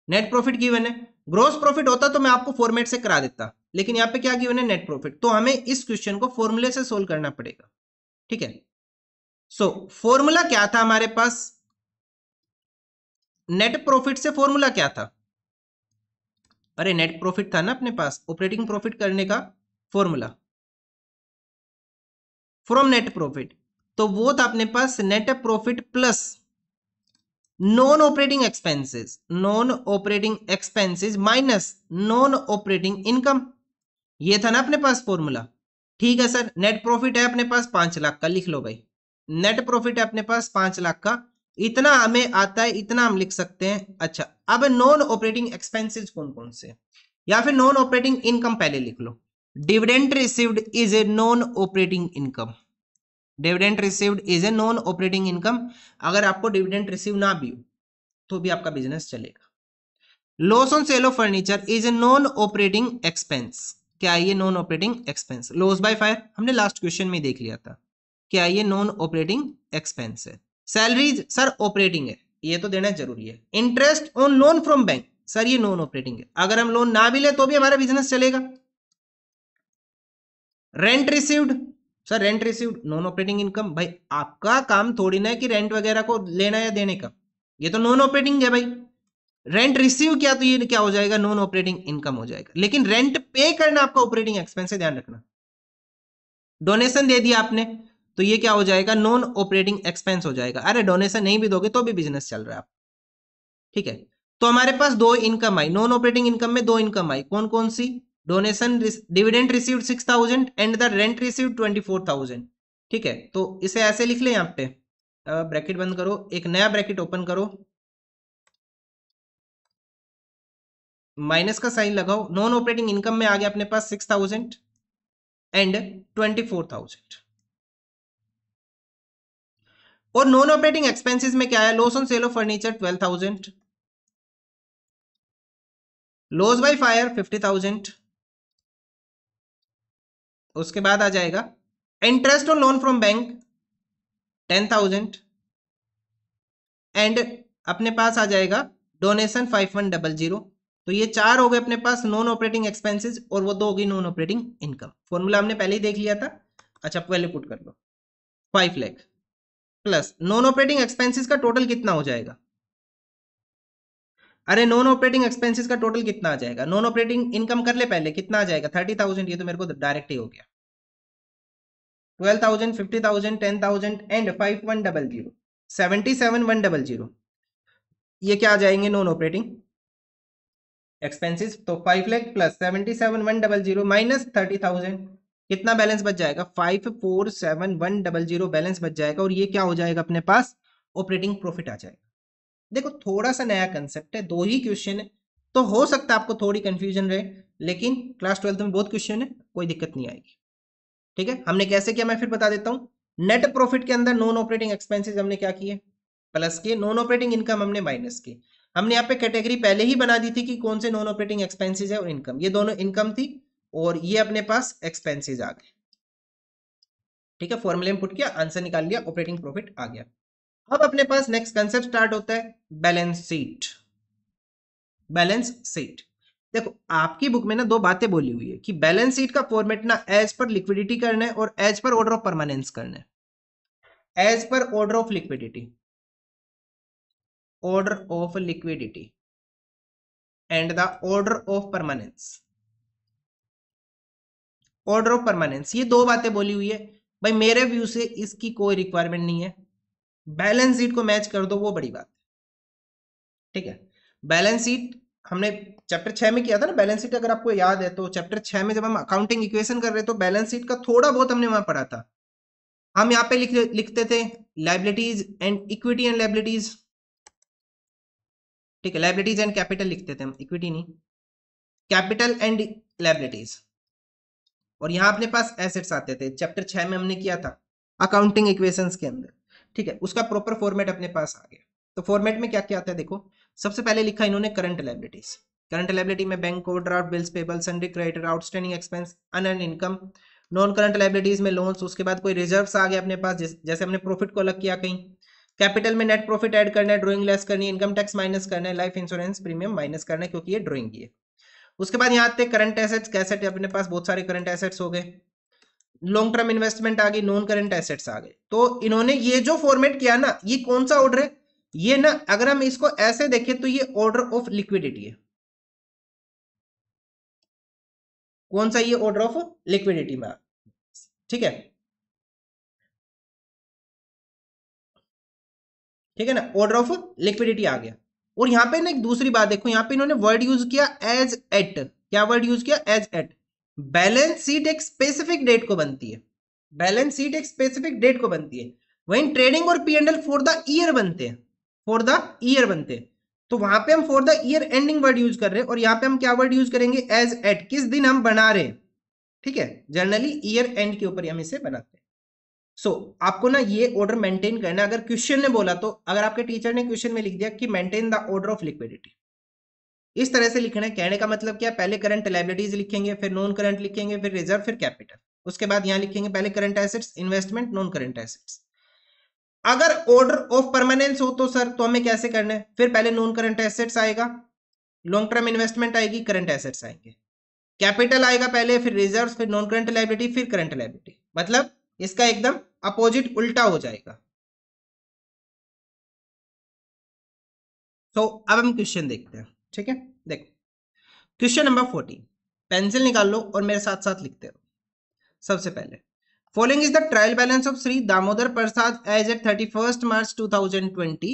नेट प्रॉफिट गिवन है ग्रोस प्रॉफिट होता तो मैं आपको फॉर्मेट से करा देता लेकिन यहाँ पे क्या गिवन है नेट प्रॉफिट तो हमें इस क्वेश्चन को फॉर्मूले से सोल्व करना पड़ेगा ठीक है सो so, फॉर्मूला क्या था हमारे पास नेट प्रॉफिट से फॉर्मूला क्या था अरे नेट प्रॉफिट था ना अपने पास ऑपरेटिंग प्रॉफिट करने का फॉर्मूला फ्रॉम नेट प्रॉफिट तो वो था अपने पास net profit plus non operating expenses non operating expenses minus non operating income ये था ना अपने पास फॉर्मूला ठीक है सर नेट प्रॉफिट है अपने पास पांच लाख का लिख लो भाई नेट प्रॉफिट है अपने पास पांच लाख का इतना हमें आता है इतना हम लिख सकते हैं अच्छा अब नॉन ऑपरेटिंग एक्सपेंसेस कौन कौन से या फिर नॉन ऑपरेटिंग इनकम पहले लिख लो dividend received is a non operating income dividend received is a non operating income अगर आपको डिविडेंट रिसीव ना भी हो तो भी आपका बिजनेस चलेगा loss on sale of furniture is a non operating expense क्या ये non operating expense loss by fire हमने लास्ट क्वेश्चन में देख लिया था क्या ये नॉन ऑपरेटिंग एक्सपेंस है सैलरीज सर ऑपरेटिंग है ये तो देना जरूरी है interest on loan from bank sir ये नॉन ऑपरेटिंग है अगर हम लोन ना भी ले तो भी हमारा बिजनेस चलेगा rent received sir rent receive non operating income भाई आपका काम थोड़ी ना है कि रेंट वगैरह को लेना या देने का ये तो नॉन ऑपरेटिंग है भाई रेंट रिसीव किया तो ये क्या हो जाएगा नॉन ऑपरेटिंग इनकम हो जाएगा लेकिन रेंट पे करना आपका ऑपरेटिंग एक्सपेंस है ध्यान रखना डोनेशन दे दिया आपने तो ये क्या हो जाएगा नॉन ऑपरेटिंग एक्सपेंस हो जाएगा अरे डोनेशन नहीं भी दोगे तो भी बिजनेस चल रहा है आप ठीक है तो हमारे पास दो इनकम आई नॉन ऑपरेटिंग इनकम में दो इनकम आई कौन कौन सी donation dividend receive six thousand and the rent receive twenty four thousand ठीक है तो इसे ऐसे लिख ले आप पे ब्रैकेट बंद करो एक नया ब्रैकेट ओपन करो माइनस का साइन लगाओ नॉन ऑपरेटिंग इनकम में आ गया अपने पास six thousand and twenty four thousand और नॉन ऑपरेटिंग एक्सपेंसेस में क्या है loss on sale of furniture twelve thousand loss by fire fifty thousand उसके बाद आ जाएगा interest on loan from bank ten thousand and अपने पास आ जाएगा donation five one double zero तो ये चार हो गए अपने पास नॉन ऑपरेटिंग एक्सपेंसेस और वो दो होगी नॉन ऑपरेटिंग इनकम फॉर्मूला हमने पहले ही देख लिया था अच्छा पहले पुट कर लो five lakh plus non operating expenses का टोटल कितना हो जाएगा अरे नॉन ऑपरेटिंग एक्सपेंसिस का टोटल कितना आ जाएगा नॉन ऑपरेटिंग इनकम कर ले पहले कितना आ जाएगा थर्टी थाउजेंड ये तो मेरे को डायरेक्ट ही हो गया twelve thousand fifty thousand ten thousand and five one double zero seventy seven one double zero ये क्या आ जाएंगे नॉन ऑपरेटिंग एक्सपेंसिस तो five lakh plus seventy seven one double zero minus thirty thousand कितना बैलेंस बच जाएगा five four seven one double zero balance बच जाएगा और ये क्या हो जाएगा अपने पास ऑपरेटिंग प्रॉफिट आ जाएगा देखो थोड़ा सा नया कंसेप्ट है दो ही क्वेश्चन है तो हो सकता है आपको थोड़ी कंफ्यूजन रहे लेकिन क्लास ट्वेल्थ में बहुत क्वेश्चन है कोई दिक्कत नहीं आएगी ठीक है हमने कैसे किया मैं फिर बता देता हूँ नेट प्रॉफिट के अंदर नॉन ऑपरेटिंग एक्सपेंसिस हमने क्या किए प्लस किए नॉन ऑपरेटिंग इनकम हमने माइनस की हमने यहाँ पे कैटेगरी पहले ही बना दी थी कि कौन से नॉन ऑपरेटिंग एक्सपेंसिस है और इनकम ये दोनों इनकम थी और ये अपने पास एक्सपेंसिस आ गए ठीक है फॉर्मुले में पुट किया आंसर निकाल लिया ऑपरेटिंग प्रॉफिट आ गया अब अपने पास नेक्स्ट कंसेप्ट स्टार्ट होता है बैलेंस शीट बैलेंस सीट देखो आपकी बुक में ना दो बातें बोली हुई है कि बैलेंस शीट का फॉर्मेट ना एज पर लिक्विडिटी करना है और एज पर ऑर्डर ऑफ परमानेंस करना है एज पर order of liquidity order of liquidity and the order of permanence order of permanence ये दो बातें बोली हुई है भाई मेरे व्यू से इसकी कोई रिक्वायरमेंट नहीं है बैलेंस शीट को मैच कर दो वो बड़ी बात है ठीक है बैलेंस शीट हमने चैप्टर छह में किया था ना बैलेंस शीट अगर आपको याद है तो चैप्टर छह में जब हम अकाउंटिंग इक्वेशन कर रहे तो बैलेंस शीट का थोड़ा बहुत हमने वहां पढ़ा था हम यहाँ पे लिख लिखते थे liabilities and equity and liabilities ठीक है लाइबिलिटीज एंड कैपिटल लिखते थे हम इक्विटी नहीं कैपिटल एंड लाइबिलिटीज और यहां अपने पास एसेट्स आते थे चैप्टर छह में हमने किया था अकाउंटिंग इक्वेशंस के अंदर ठीक है उसका प्रॉपर फॉर्मेट अपने पास आ गया तो फॉर्मेट में क्या क्या आता है देखो सबसे पहले लिखा इन्होंने करंट लाइबिलिटीज करंट लाइबिलिटी में bank draft bills payable sundry credit outstanding expense un income non current liabilities में लोन्स उसके बाद कोई रिजर्व्स आ गए अपने पास जैसे हमने प्रॉफिट को अलग किया कहीं कैपिटल में नेट प्रॉफिट ऐड करना है ड्रॉइंग लेस करनी है इनकम टैक्स माइनस करना है लाइफ इंश्योरेंस प्रीमियम माइनस करना है क्योंकि ये ड्रॉइंग है उसके बाद यहाँ आते हैं करंट एसेट्स कैसेट अपने पास बहुत सारे करंट एसेट्स हो गए लॉन्ग टर्म इन्वेस्टमेंट आ गई नॉन करेंट एसेट्स आ गए तो इन्होंने ये जो फॉर्मेट किया ना ये कौन सा ऑर्डर है ये ना अगर हम इसको ऐसे देखें तो ये ऑर्डर ऑफ लिक्विडिटी है कौन सा ये ऑर्डर ऑफ लिक्विडिटी में ठीक है ठीक है ना ऑर्डर ऑफ लिक्विडिटी आ गया और यहां पे ना एक दूसरी बात देखो यहां पे इन्होंने वर्ड यूज किया एज एट क्या वर्ड यूज किया एज एट बैलेंस सीट एक स्पेसिफिक डेट को बनती है बैलेंस सीट एक स्पेसिफिक डेट को बनती है वहीं ट्रेडिंग और पीएनएल फॉर द ईयर बनते हैं फॉर द ईयर बनते हैं तो वहां पे हम for the year ending word use कर रहे हैं और यहाँ पे हम क्या वर्ड यूज करेंगे एज एट किस दिन हम बना रहे हैं ठीक है जनरली ईयर एंड के ऊपर हम इसे बनाते हैं सो so, आपको ना ये ऑर्डर मेंटेन करना अगर क्वेश्चन ने बोला तो अगर आपके टीचर ने क्वेश्चन में लिख दिया कि maintain the order of liquidity इस तरह से लिखना है कहने का मतलब क्या पहले करंट लाइबिलिटीज लिखेंगे फिर नॉन करंट लिखेंगे फिर रिजर्व फिर कैपिटल उसके बाद यहाँ लिखेंगे पहले current assets investment non current assets अगर ऑर्डर ऑफ परमानेंस हो तो सर तो हमें कैसे करना है फिर पहले नॉन करंट एसेट्स आएगा लॉन्ग टर्म इन्वेस्टमेंट आएगी करंट एसेट्स आएंगे कैपिटल आएगा पहले फिर रिजर्व फिर नॉन करंट लाइबिलिटी फिर करंट लाइबिलिटी मतलब इसका एकदम अपोजिट उल्टा हो जाएगा तो अब हम क्वेश्चन देखते हैं ठीक है देखो क्वेश्चन नंबर फोर्टीन पेंसिल निकाल लो और मेरे साथ साथ लिखते रहो सबसे पहले following is the trial balance of Shri Damodar Prasad as at thirty first March two thousand twenty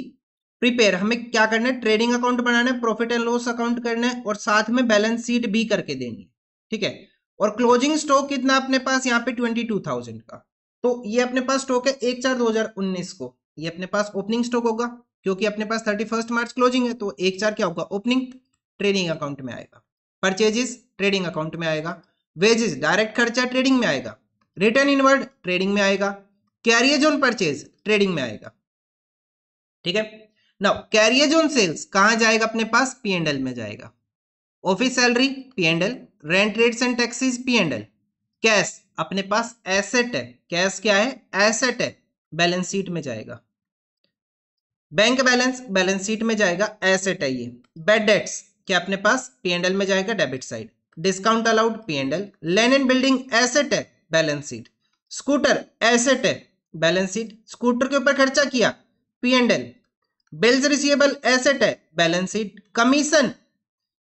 prepare हमें क्या करना है ट्रेडिंग अकाउंट बनाना है प्रॉफिट एंड लॉस अकाउंट करना है और साथ में बैलेंस शीट भी करके देनी ठीक है और क्लोजिंग स्टॉक कितना अपने पास यहाँ पे ट्वेंटी टू थाउजेंड का तो ये अपने पास स्टॉक है एक चार दो हजार उन्नीस को ये अपने पास ओपनिंग स्टॉक होगा क्योंकि अपने पास थर्टी फर्स्ट मार्च क्लोजिंग है तो एक चार क्या होगा ओपनिंग ट्रेडिंग अकाउंट में आएगा परचेजेस ट्रेडिंग अकाउंट में आएगा वेजेस डायरेक्ट खर्चा ट्रेडिंग में आएगा रिटर्न इनवर्ड ट्रेडिंग में आएगा कैरियर जोन परचेज ट्रेडिंग में आएगा ठीक है नाउ कैरियर जोन सेल्स कहां जाएगा अपने पास पी पीएनडल में जाएगा office salary P P and L rent rates and taxes P and L cash अपने पास एसेट है कैश क्या है एसेट है बैलेंस शीट में जाएगा बैंक बैलेंस बैलेंस शीट में जाएगा एसेट है ये बेड डेट्स क्या अपने पास पीएनएल में जाएगा debit side discount allowed P and L land and building asset है बैलेंस शीट स्कूटर एसेट है बैलेंस शीट स्कूटर के ऊपर खर्चा किया पीएनएल बिल्स रिसीवेबल एसेट है बैलेंस शीट कमीशन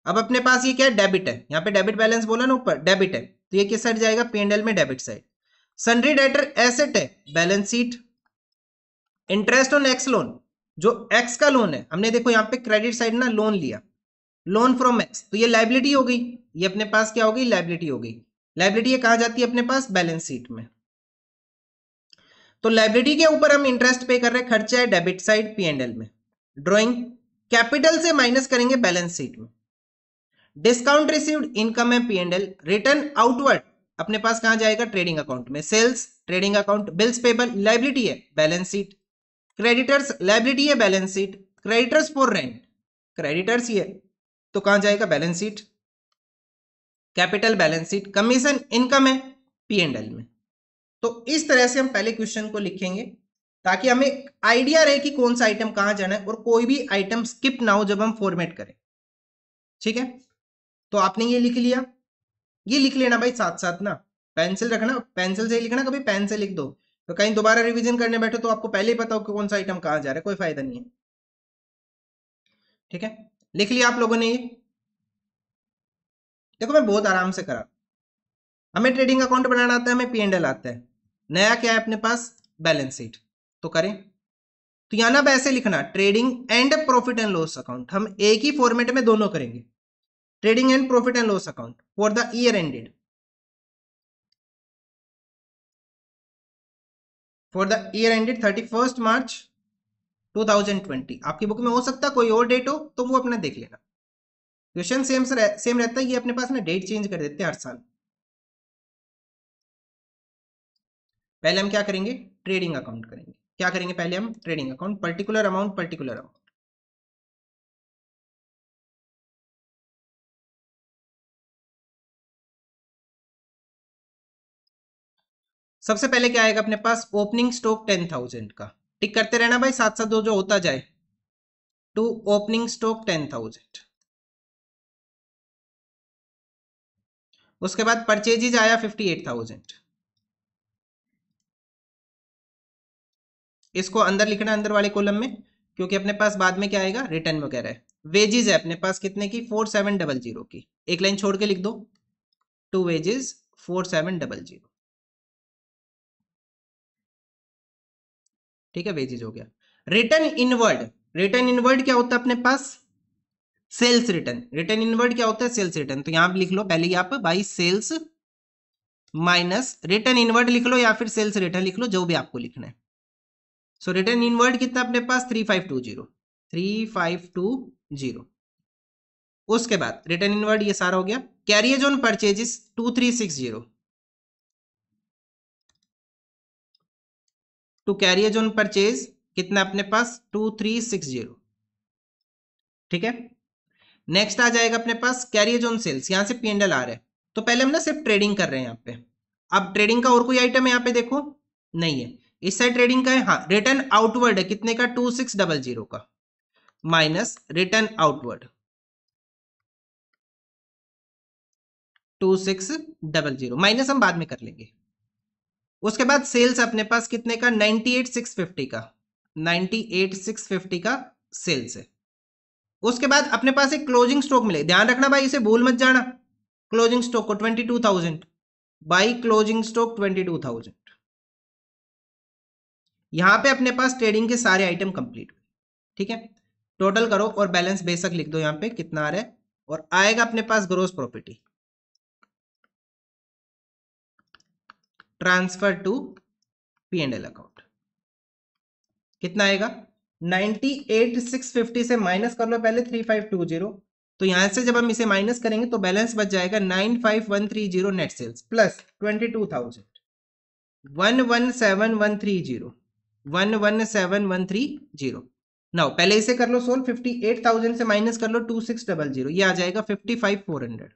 अब अपने पास ये क्या है डेबिट है यहाँ पे डेबिट बैलेंस बोला ना ऊपर डेबिट है तो ये किस साइड जाएगा पीएनएल में debit side sundry debtor asset है balance sheet interest on X loan जो एक्स का लोन है हमने देखो यहाँ पे क्रेडिट साइड ना लोन लिया लोन फ्रॉम एक्स तो ये लाइबिलिटी हो गई ये अपने पास क्या हो गई लाइबिलिटी हो गई लाइबिलिटी ये कहा जाती है अपने पास बैलेंस शीट में तो लाइबिलिटी के ऊपर हम इंटरेस्ट पे कर रहे हैं खर्चा है डेबिट साइड एल में ड्रॉइंग कैपिटल से माइनस करेंगे बैलेंस शीट में डिस्काउंट रिसीव्ड इनकम है पीएनएल रिटर्न आउटवर्ड अपने पास कहा जाएगा ट्रेडिंग अकाउंट में sales trading account bills payable liability है बैलेंस शीट क्रेडिटर्स लाइबिलिटी है balance sheet creditors for rent creditors ही है तो कहां जाएगा balance sheet capital balance sheet commission income है पी एंड एल में तो इस तरह से हम पहले क्वेश्चन को लिखेंगे ताकि हमें आइडिया रहे कि कौन सा आइटम कहां जाना है और कोई भी आइटम स्किप ना हो जब हम फॉर्मेट करें ठीक है तो आपने ये लिख लिया ये लिख लेना भाई साथ साथ ना पेंसिल रखना पेंसिल से लिखना कभी पेन से लिख दो तो कहीं दोबारा रिवीजन करने बैठो तो आपको पहले ही पता हो कि कौन सा आइटम कहां जा रहा है कोई फायदा नहीं है ठीक है लिख लिया आप लोगों ने ये देखो मैं बहुत आराम से करा हमें ट्रेडिंग अकाउंट बनाना आता है हमें पी एंड एल आता है नया क्या है अपने पास बैलेंस शीट तो करें तो यहां ना ऐसे लिखना trading and profit and loss account हम एक ही फॉर्मेट में दोनों करेंगे trading and profit and loss account for the year ended for the year ended thirty first March 2020 आपकी बुक में हो सकता है कोई और डेट हो तो वो अपना देख लेना क्वेश्चन सेम सर सेम रहता है ये अपने पास ना डेट चेंज कर देते हैं हर साल पहले हम क्या करेंगे ट्रेडिंग अकाउंट करेंगे क्या करेंगे पहले हम trading account particular amount particular amount सबसे पहले क्या आएगा अपने पास ओपनिंग स्टॉक टेन थाउजेंड का टिक करते रहना भाई साथ साथ दो जो होता जाए to opening stock ten thousand उसके बाद परचेजेज आया फिफ्टी एट थाउजेंड इसको अंदर लिखना अंदर वाले कॉलम में क्योंकि अपने पास बाद में क्या आएगा रिटर्न वगैरह है वेजेज है अपने पास कितने की फोर सेवन डबल जीरो की एक लाइन छोड़ के लिख दो to wages four seven double zero ठीक है वेजेज हो गया रिटर्न इनवर्ड रिटर्न इनवर्ड क्या होता है अपने पास सेल्स रिटर्न रिटर्न इनवर्ड क्या होता है सेल्स रिटर्न तो यहां पर लिख लो पहले आप by sales minus return inward लिख लो या फिर सेल्स रिटर्न लिख लो जो भी आपको लिखना है सो रिटर्न इनवर्ड कितना अपने पास three five two zero three five two zero उसके बाद रिटर्न इनवर्ड ये सारा हो गया carriage on purchases two three six zero two carriage on purchase कितना अपने पास टू थ्री सिक्स जीरो ठीक है नेक्स्ट आ जाएगा अपने पास कैरियर ऑन सेल्स यहां से पीएनडल आ रहा है तो पहले हम ना सिर्फ ट्रेडिंग कर रहे हैं यहाँ पे अब ट्रेडिंग का और कोई आइटम यहाँ पे देखो नहीं है इस साइड ट्रेडिंग का है हाँ रिटर्न आउटवर्ड है कितने का टू सिक्स डबल जीरो का minus return outward two six double zero minus हम बाद में कर लेंगे उसके बाद सेल्स अपने पास कितने का 98,650 का 98,650 का सेल्स है उसके बाद अपने पास एक क्लोजिंग स्टॉक मिले ध्यान रखना भाई इसे भूल मत जाना क्लोजिंग स्टॉक को 22,000 बाई क्लोजिंग स्टॉक 22,000 यहां पर अपने पास ट्रेडिंग के सारे आइटम कंप्लीट हुए ठीक है टोटल करो और बैलेंस बेसक लिख दो यहां पे कितना आ रहा है और आएगा अपने पास gross profit transfer to P and L account कितना आएगा 98650 से माइनस कर लो पहले 3520 तो यहां से जब हम इसे माइनस करेंगे तो बैलेंस बच जाएगा 95130 नेट सेल्स प्लस 22000 117130 117130 नाउ पहले इसे कर लो सोल 58000 से माइनस कर लो 2600 ये आ जाएगा 55400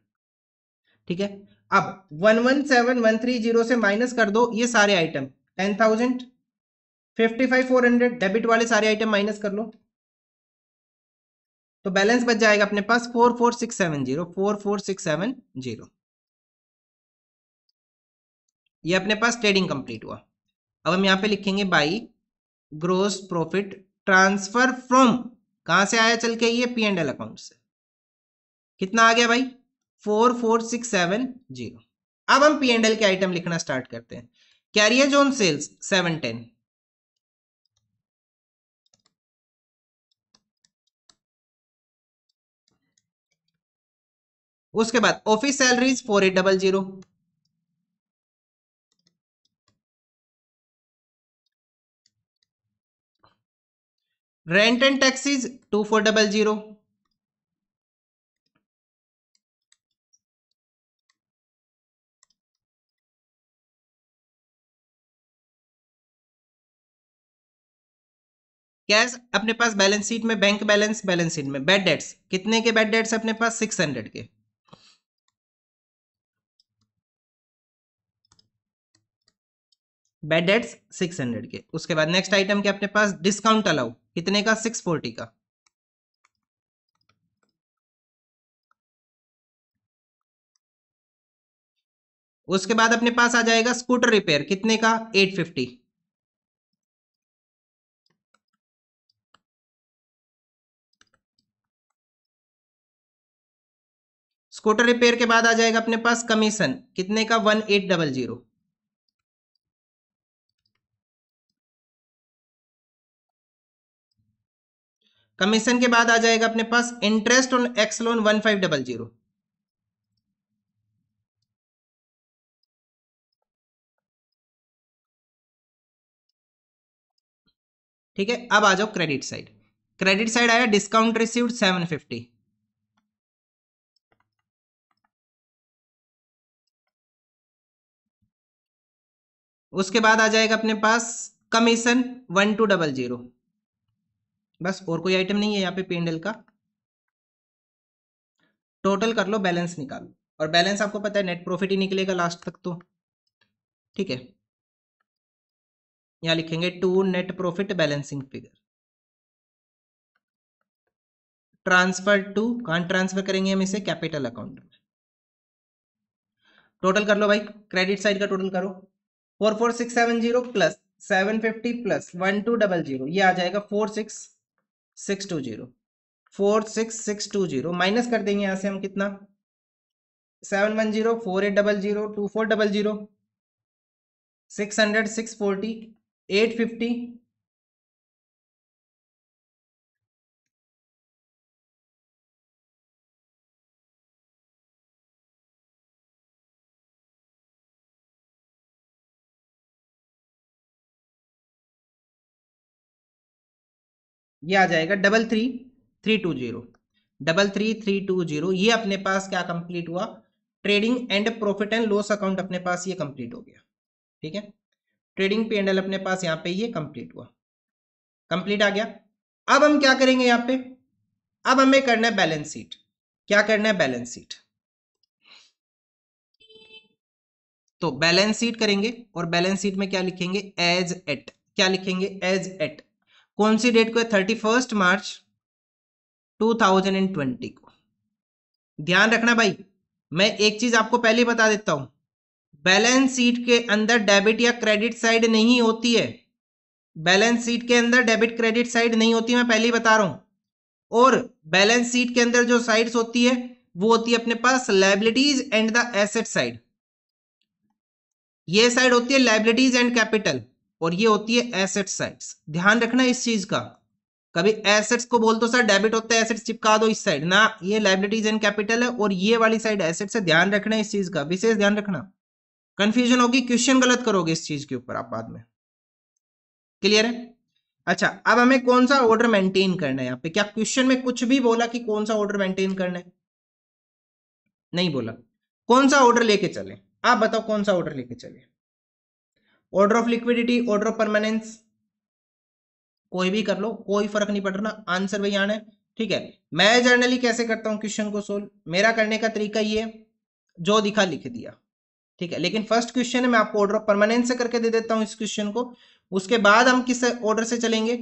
ठीक है अब one one seven one three zero से माइनस कर दो ये सारे item ten thousand fifty five four hundred debit वाले सारे आइटम माइनस कर लो तो बैलेंस बच जाएगा अपने पास four four six seven zero four four six seven zero ये अपने पास ट्रेडिंग कंप्लीट हुआ अब हम यहां पे लिखेंगे by gross profit transfer from कहां से आया चल के ये पी एंड एल अकाउंट से कितना आ गया भाई four four six seven zero अब हम पी एंड एल के आइटम लिखना स्टार्ट करते हैं carriage on sales seven ten उसके बाद office salaries four eight double zero rent and taxes two four double zero cash अपने पास बैलेंस शीट में बैंक बैलेंस बैलेंस शीट में बैड डेट्स कितने के बैड डेट्स अपने पास सिक्स हंड्रेड के बैड डेट्स सिक्स हंड्रेड के उसके बाद नेक्स्ट आइटम के अपने पास डिस्काउंट अलाउ कितने का सिक्स फोर्टी का उसके बाद अपने पास आ जाएगा स्कूटर रिपेयर कितने का एट फिफ्टी स्कूटर रिपेयर के बाद आ जाएगा अपने पास कमीशन कितने का one eight double zero commission के बाद आ जाएगा अपने पास interest on X loan one five double zero ठीक है अब आ जाओ क्रेडिट साइड क्रेडिट साइड आया डिस्काउंट रिसीव्ड सेवन फिफ्टी उसके बाद आ जाएगा अपने पास commission one two double zero बस और कोई आइटम नहीं है यहाँ पे पेंडल का टोटल कर लो बैलेंस निकालो और बैलेंस आपको पता है नेट प्रॉफिट ही निकलेगा लास्ट तक तो ठीक है यहाँ लिखेंगे to net profit balancing figure transfer to कहाँ ट्रांसफर करेंगे हम इसे कैपिटल अकाउंट में टोटल कर लो भाई क्रेडिट साइड का टोटल करो four four six seven zero plus seven fifty plus one two double zero ये आ जाएगा four six six two zero four six six two zero minus कर देंगे यहाँ से हम कितना seven one zero four eight double zero two four double zero six hundred six forty eight fifty ये आ जाएगा double three three two zero double three three two zero ये अपने पास क्या कंप्लीट हुआ trading and profit and loss account अपने पास ये कंप्लीट हो गया ठीक है ट्रेडिंग पी एंडल अपने पास यहाँ पे ये कंप्लीट हुआ कंप्लीट आ गया अब हम क्या करेंगे यहाँ पे अब हमें करना है बैलेंस शीट क्या करना है बैलेंस शीट तो बैलेंस शीट करेंगे और बैलेंस शीट में क्या लिखेंगे एज एट क्या लिखेंगे एज एट कौन सी डेट को है thirty first March two thousand and twenty को ध्यान रखना भाई मैं एक चीज आपको पहले बता देता हूं बैलेंस शीट के अंदर डेबिट या क्रेडिट साइड नहीं होती है बैलेंस शीट के अंदर डेबिट क्रेडिट साइड नहीं होती मैं पहले ही बता रहा हूं और बैलेंस शीट के अंदर जो साइड्स होती है वो होती है अपने पास liabilities and the asset side ये साइड होती है लाइबिलिटीज एंड कैपिटल और ये होती है एसेट साइड्स ध्यान रखना इस चीज का कभी एसेट्स को बोल दो सर डेबिट होता है एसेट्स चिपका दो इस साइड ना ये लाइबिलिटीज एंड कैपिटल है और ये वाली साइड एसेट्स है ध्यान रखना इस चीज का विशेष ध्यान रखना कंफ्यूजन होगी क्वेश्चन गलत करोगे इस चीज के ऊपर आप बाद में क्लियर है अच्छा अब हमें कौन सा ऑर्डर मेंटेन करना है यहाँ पे क्या क्वेश्चन में कुछ भी बोला कि कौन सा ऑर्डर मेंटेन करना है नहीं बोला कौन सा ऑर्डर लेके चले आप बताओ कौन सा ऑर्डर लेके चले order of liquidity order of permanence कोई भी कर लो कोई फर्क नहीं पड़ रहा आंसर वही आना है ठीक है मैं जर्नली कैसे करता हूं क्वेश्चन को सोल्व मेरा करने का तरीका ये जो दिखा लिख दिया ठीक है लेकिन फर्स्ट क्वेश्चन है मैं आपको ऑर्डर ऑफ परमानेंस से करके दे देता हूं इस क्वेश्चन को उसके बाद हम किस ऑर्डर से चलेंगे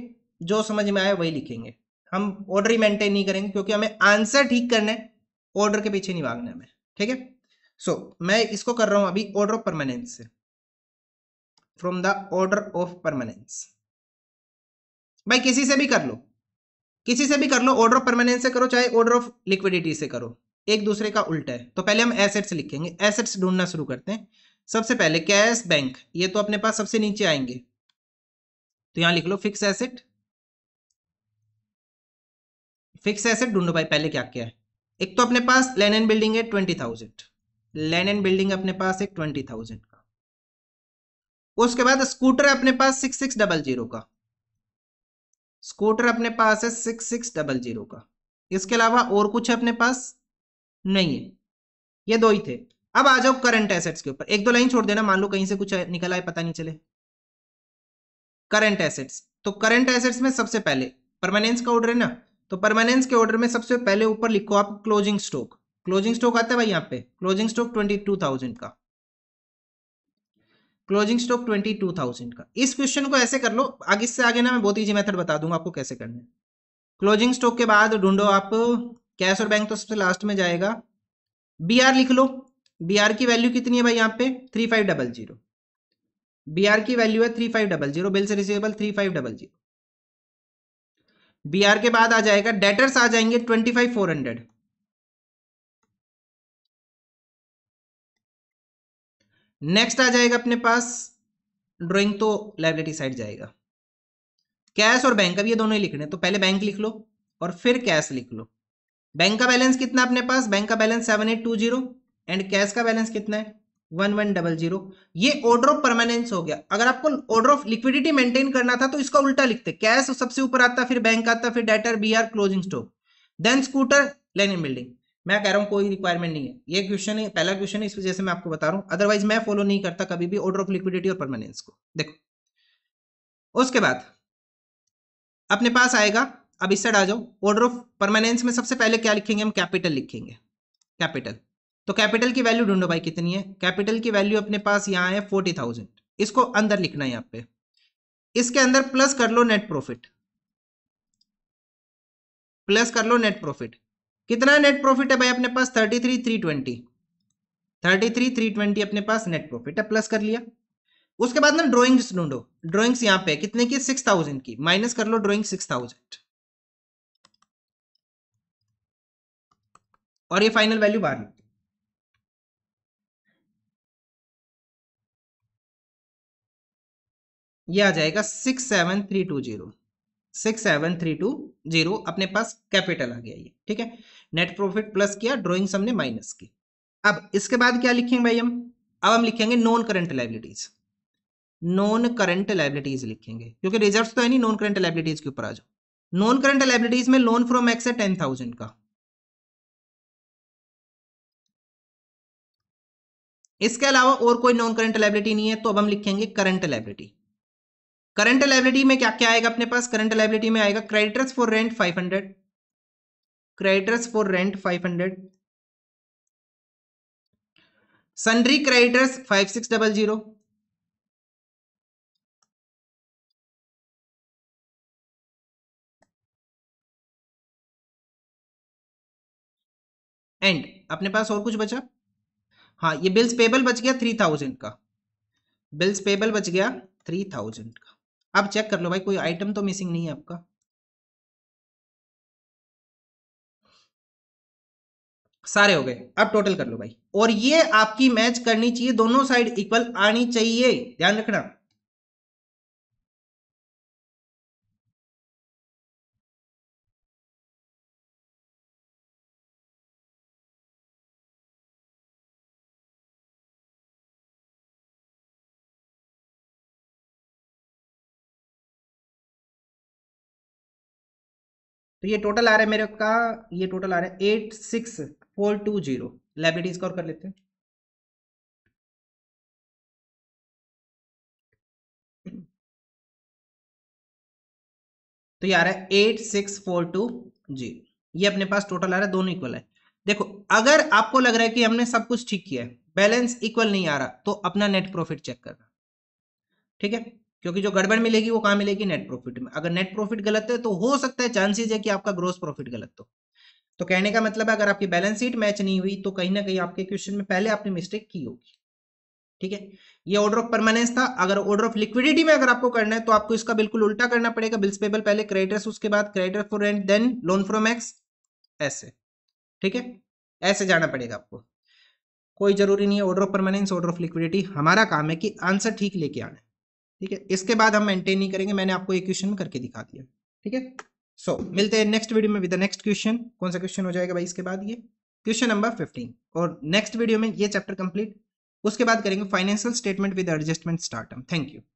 जो समझ में आया वही लिखेंगे हम ऑर्डर ही मेंटेन नहीं करेंगे क्योंकि हमें आंसर ठीक करना है ऑर्डर के पीछे नहीं भागना है हमें ठीक है सो so, मैं इसको कर रहा हूं अभी ऑर्डर ऑफ परमानेंस से from the order of permanence भाई किसी से भी कर लो किसी से भी कर लो ऑर्डर ऑफ परमानेंस से करो चाहे ऑर्डर ऑफ लिक्विडिटी से करो एक दूसरे का उल्टा है तो पहले हम एसेट्स लिखेंगे एसेट्स ढूंढना शुरू करते हैं सबसे पहले कैश बैंक ये तो अपने पास सबसे नीचे आएंगे तो यहां लिख लो फिक्स एसेट फिक्स एसेट ढूंढो भाई पहले क्या क्या है एक तो अपने पास लैंड एंड बिल्डिंग है twenty thousand land and building अपने पास है ट्वेंटी थाउजेंड उसके बाद स्कूटर अपने पास सिक्स सिक्स डबल जीरो का स्कूटर अपने पास है सिक्स सिक्स डबल जीरो का इसके अलावा और कुछ है अपने पास नहीं है ये दो ही थे अब आ जाओ करंट एसेट्स के ऊपर एक दो लाइन छोड़ देना मान लो कहीं से कुछ निकला है पता नहीं चले करंट एसेट्स तो करंट एसेट्स में सबसे पहले परमानेंस का ऑर्डर है ना तो परमानेंस के ऑर्डर में सबसे पहले ऊपर लिखो आप क्लोजिंग स्टॉक क्लोजिंग स्टॉक आता है भाई यहाँ पे closing stock twenty two thousand का closing stock twenty two thousand का इस क्वेश्चन को ऐसे कर लो आगे इससे आगे ना मैं बहुत ईजी मेथड बता दूंगा आपको कैसे करना है क्लोजिंग स्टॉक के बाद ढूंढो आप कैश और बैंक तो सबसे लास्ट में जाएगा बी आर लिख लो बी आर की वैल्यू कितनी है भाई यहाँ पे three five double zero B R की वैल्यू है three five double zero bills receivable three five double zero B R के बाद आ जाएगा डेटर्स आ जाएंगे twenty five four hundred next आ जाएगा अपने पास ड्राइंग तो लाइबिलिटी साइड जाएगा कैश और बैंक अब ये दोनों ही लिखने तो पहले बैंक लिख लो और फिर कैश लिख लो बैंक का बैलेंस कितना अपने पास बैंक का balance seven eight two zero and cash का बैलेंस कितना है वन वन डबल जीरो ये ऑर्डर ऑफ परमानेंस हो गया अगर आपको ऑर्डर ऑफ लिक्विडिटी मेंटेन करना था तो इसका उल्टा लिखते कैश सबसे ऊपर आता फिर बैंक आता फिर debtor B R closing stock then scooter land building मैं कह रहा हूँ कोई रिक्वायरमेंट नहीं है ये क्वेश्चन है पहला क्वेश्चन है इस वजह से मैं आपको बता रहा हूँ अदरवाइज मैं फॉलो नहीं करता कभी भी ऑर्डर ऑफ लिक्विडिटी और परमानेंस को देखो उसके बाद अपने पास आएगा अब इस साइड आ जाओ ऑर्डर ऑफ परमानेंस में सबसे पहले क्या लिखेंगे हम कैपिटल लिखेंगे कैपिटल तो कैपिटल की वैल्यू ढूंढो भाई कितनी है कैपिटल की वैल्यू अपने पास यहाँ है फोर्टी थाउजेंड इसको अंदर लिखना है यहाँ पे इसके अंदर प्लस कर लो नेट प्रॉफिट प्लस कर लो नेट प्रॉफिट कितना नेट प्रॉफिट है भाई अपने पास thirty three three twenty thirty three three twenty अपने पास नेट प्रॉफिट है प्लस कर लिया उसके बाद ना ड्रॉइंग्स ढूंढो ड्रॉइंग्स यहाँ पे कितने की सिक्स थाउजेंड की माइनस कर लो ड्रॉइंग सिक्स थाउजेंड और ये फाइनल वैल्यू बाहर लिख ये आ जाएगा six seven three two zero six seven three two zero अपने पास कैपिटल आ गया ये ठीक है नेट प्रॉफिट प्लस किया ड्रॉइंग हमने माइनस की अब इसके बाद क्या लिखेंगे भाई हम अब हम लिखेंगे non current liabilities non current liabilities लिखेंगे क्योंकि रिजर्व तो है नहीं नॉन करंट लाइबिलिटीज के ऊपर आ जाओ नॉन करंट लाइबिलिटीज में लोन फ्रॉम एक्स है टेन थाउजेंड का इसके अलावा और कोई नॉन करंट लाइबिलिटी नहीं है तो अब हम लिखेंगे करंट लाइबिलिटी करंट लाइबिलिटी में क्या क्या आएगा अपने पास करंट लाइबिलिटी में आएगा creditors for rent 500 creditors for rent 500 sundry creditors zero and अपने पास और कुछ बचा हाँ ये बिल्स पेबल बच गया थ्री थाउजेंड का बिल्स पेबल बच गया थ्री थाउजेंड का आप चेक कर लो भाई कोई आइटम तो मिसिंग नहीं है आपका सारे हो गए अब टोटल कर लो भाई और ये आपकी मैच करनी चाहिए दोनों साइड इक्वल आनी चाहिए ध्यान रखना तो ये टोटल आ रहा है मेरे का ये टोटल आ रहा है eight six four two zero liability स्कोर कर लेते हैं तो ये आ रहा है eight six four two zero ये अपने पास टोटल आ रहा है दोनों इक्वल है देखो अगर आपको लग रहा है कि हमने सब कुछ ठीक किया है बैलेंस इक्वल नहीं आ रहा तो अपना नेट प्रॉफिट चेक करना ठीक है क्योंकि जो गड़बड़ मिलेगी वो कहाँ मिलेगी नेट प्रॉफिट में अगर नेट प्रॉफिट गलत है तो हो सकता है चांसेस है कि आपका ग्रोस प्रॉफिट गलत हो तो कहने का मतलब है अगर आपकी बैलेंस शीट मैच नहीं हुई तो कहीं ना कहीं आपके क्वेश्चन में पहले आपने मिस्टेक की होगी ठीक है ये ऑर्डर ऑफ परमानेंस था अगर ऑर्डर ऑफ लिक्विडिटी में अगर आपको करना है तो आपको इसका बिल्कुल उल्टा करना पड़ेगा बिल्स पेबल पहले क्रेडिटर्स उसके बाद creditor for rent then loan from X ऐसे ठीक है ऐसे जाना पड़ेगा आपको कोई जरूरी नहीं है order of permanence order of liquidity हमारा काम है कि आंसर ठीक लेके आना है ठीक है इसके बाद हम मेंटेन नहीं करेंगे मैंने आपको एक क्वेश्चन करके दिखा दिया ठीक है सो मिलते हैं नेक्स्ट वीडियो में विद नेक्स्ट क्वेश्चन कौन सा क्वेश्चन हो जाएगा भाई इसके बाद ये क्वेश्चन नंबर फिफ्टीन और नेक्स्ट वीडियो में ये चैप्टर कंप्लीट उसके बाद करेंगे financial statement with adjustment startup thank you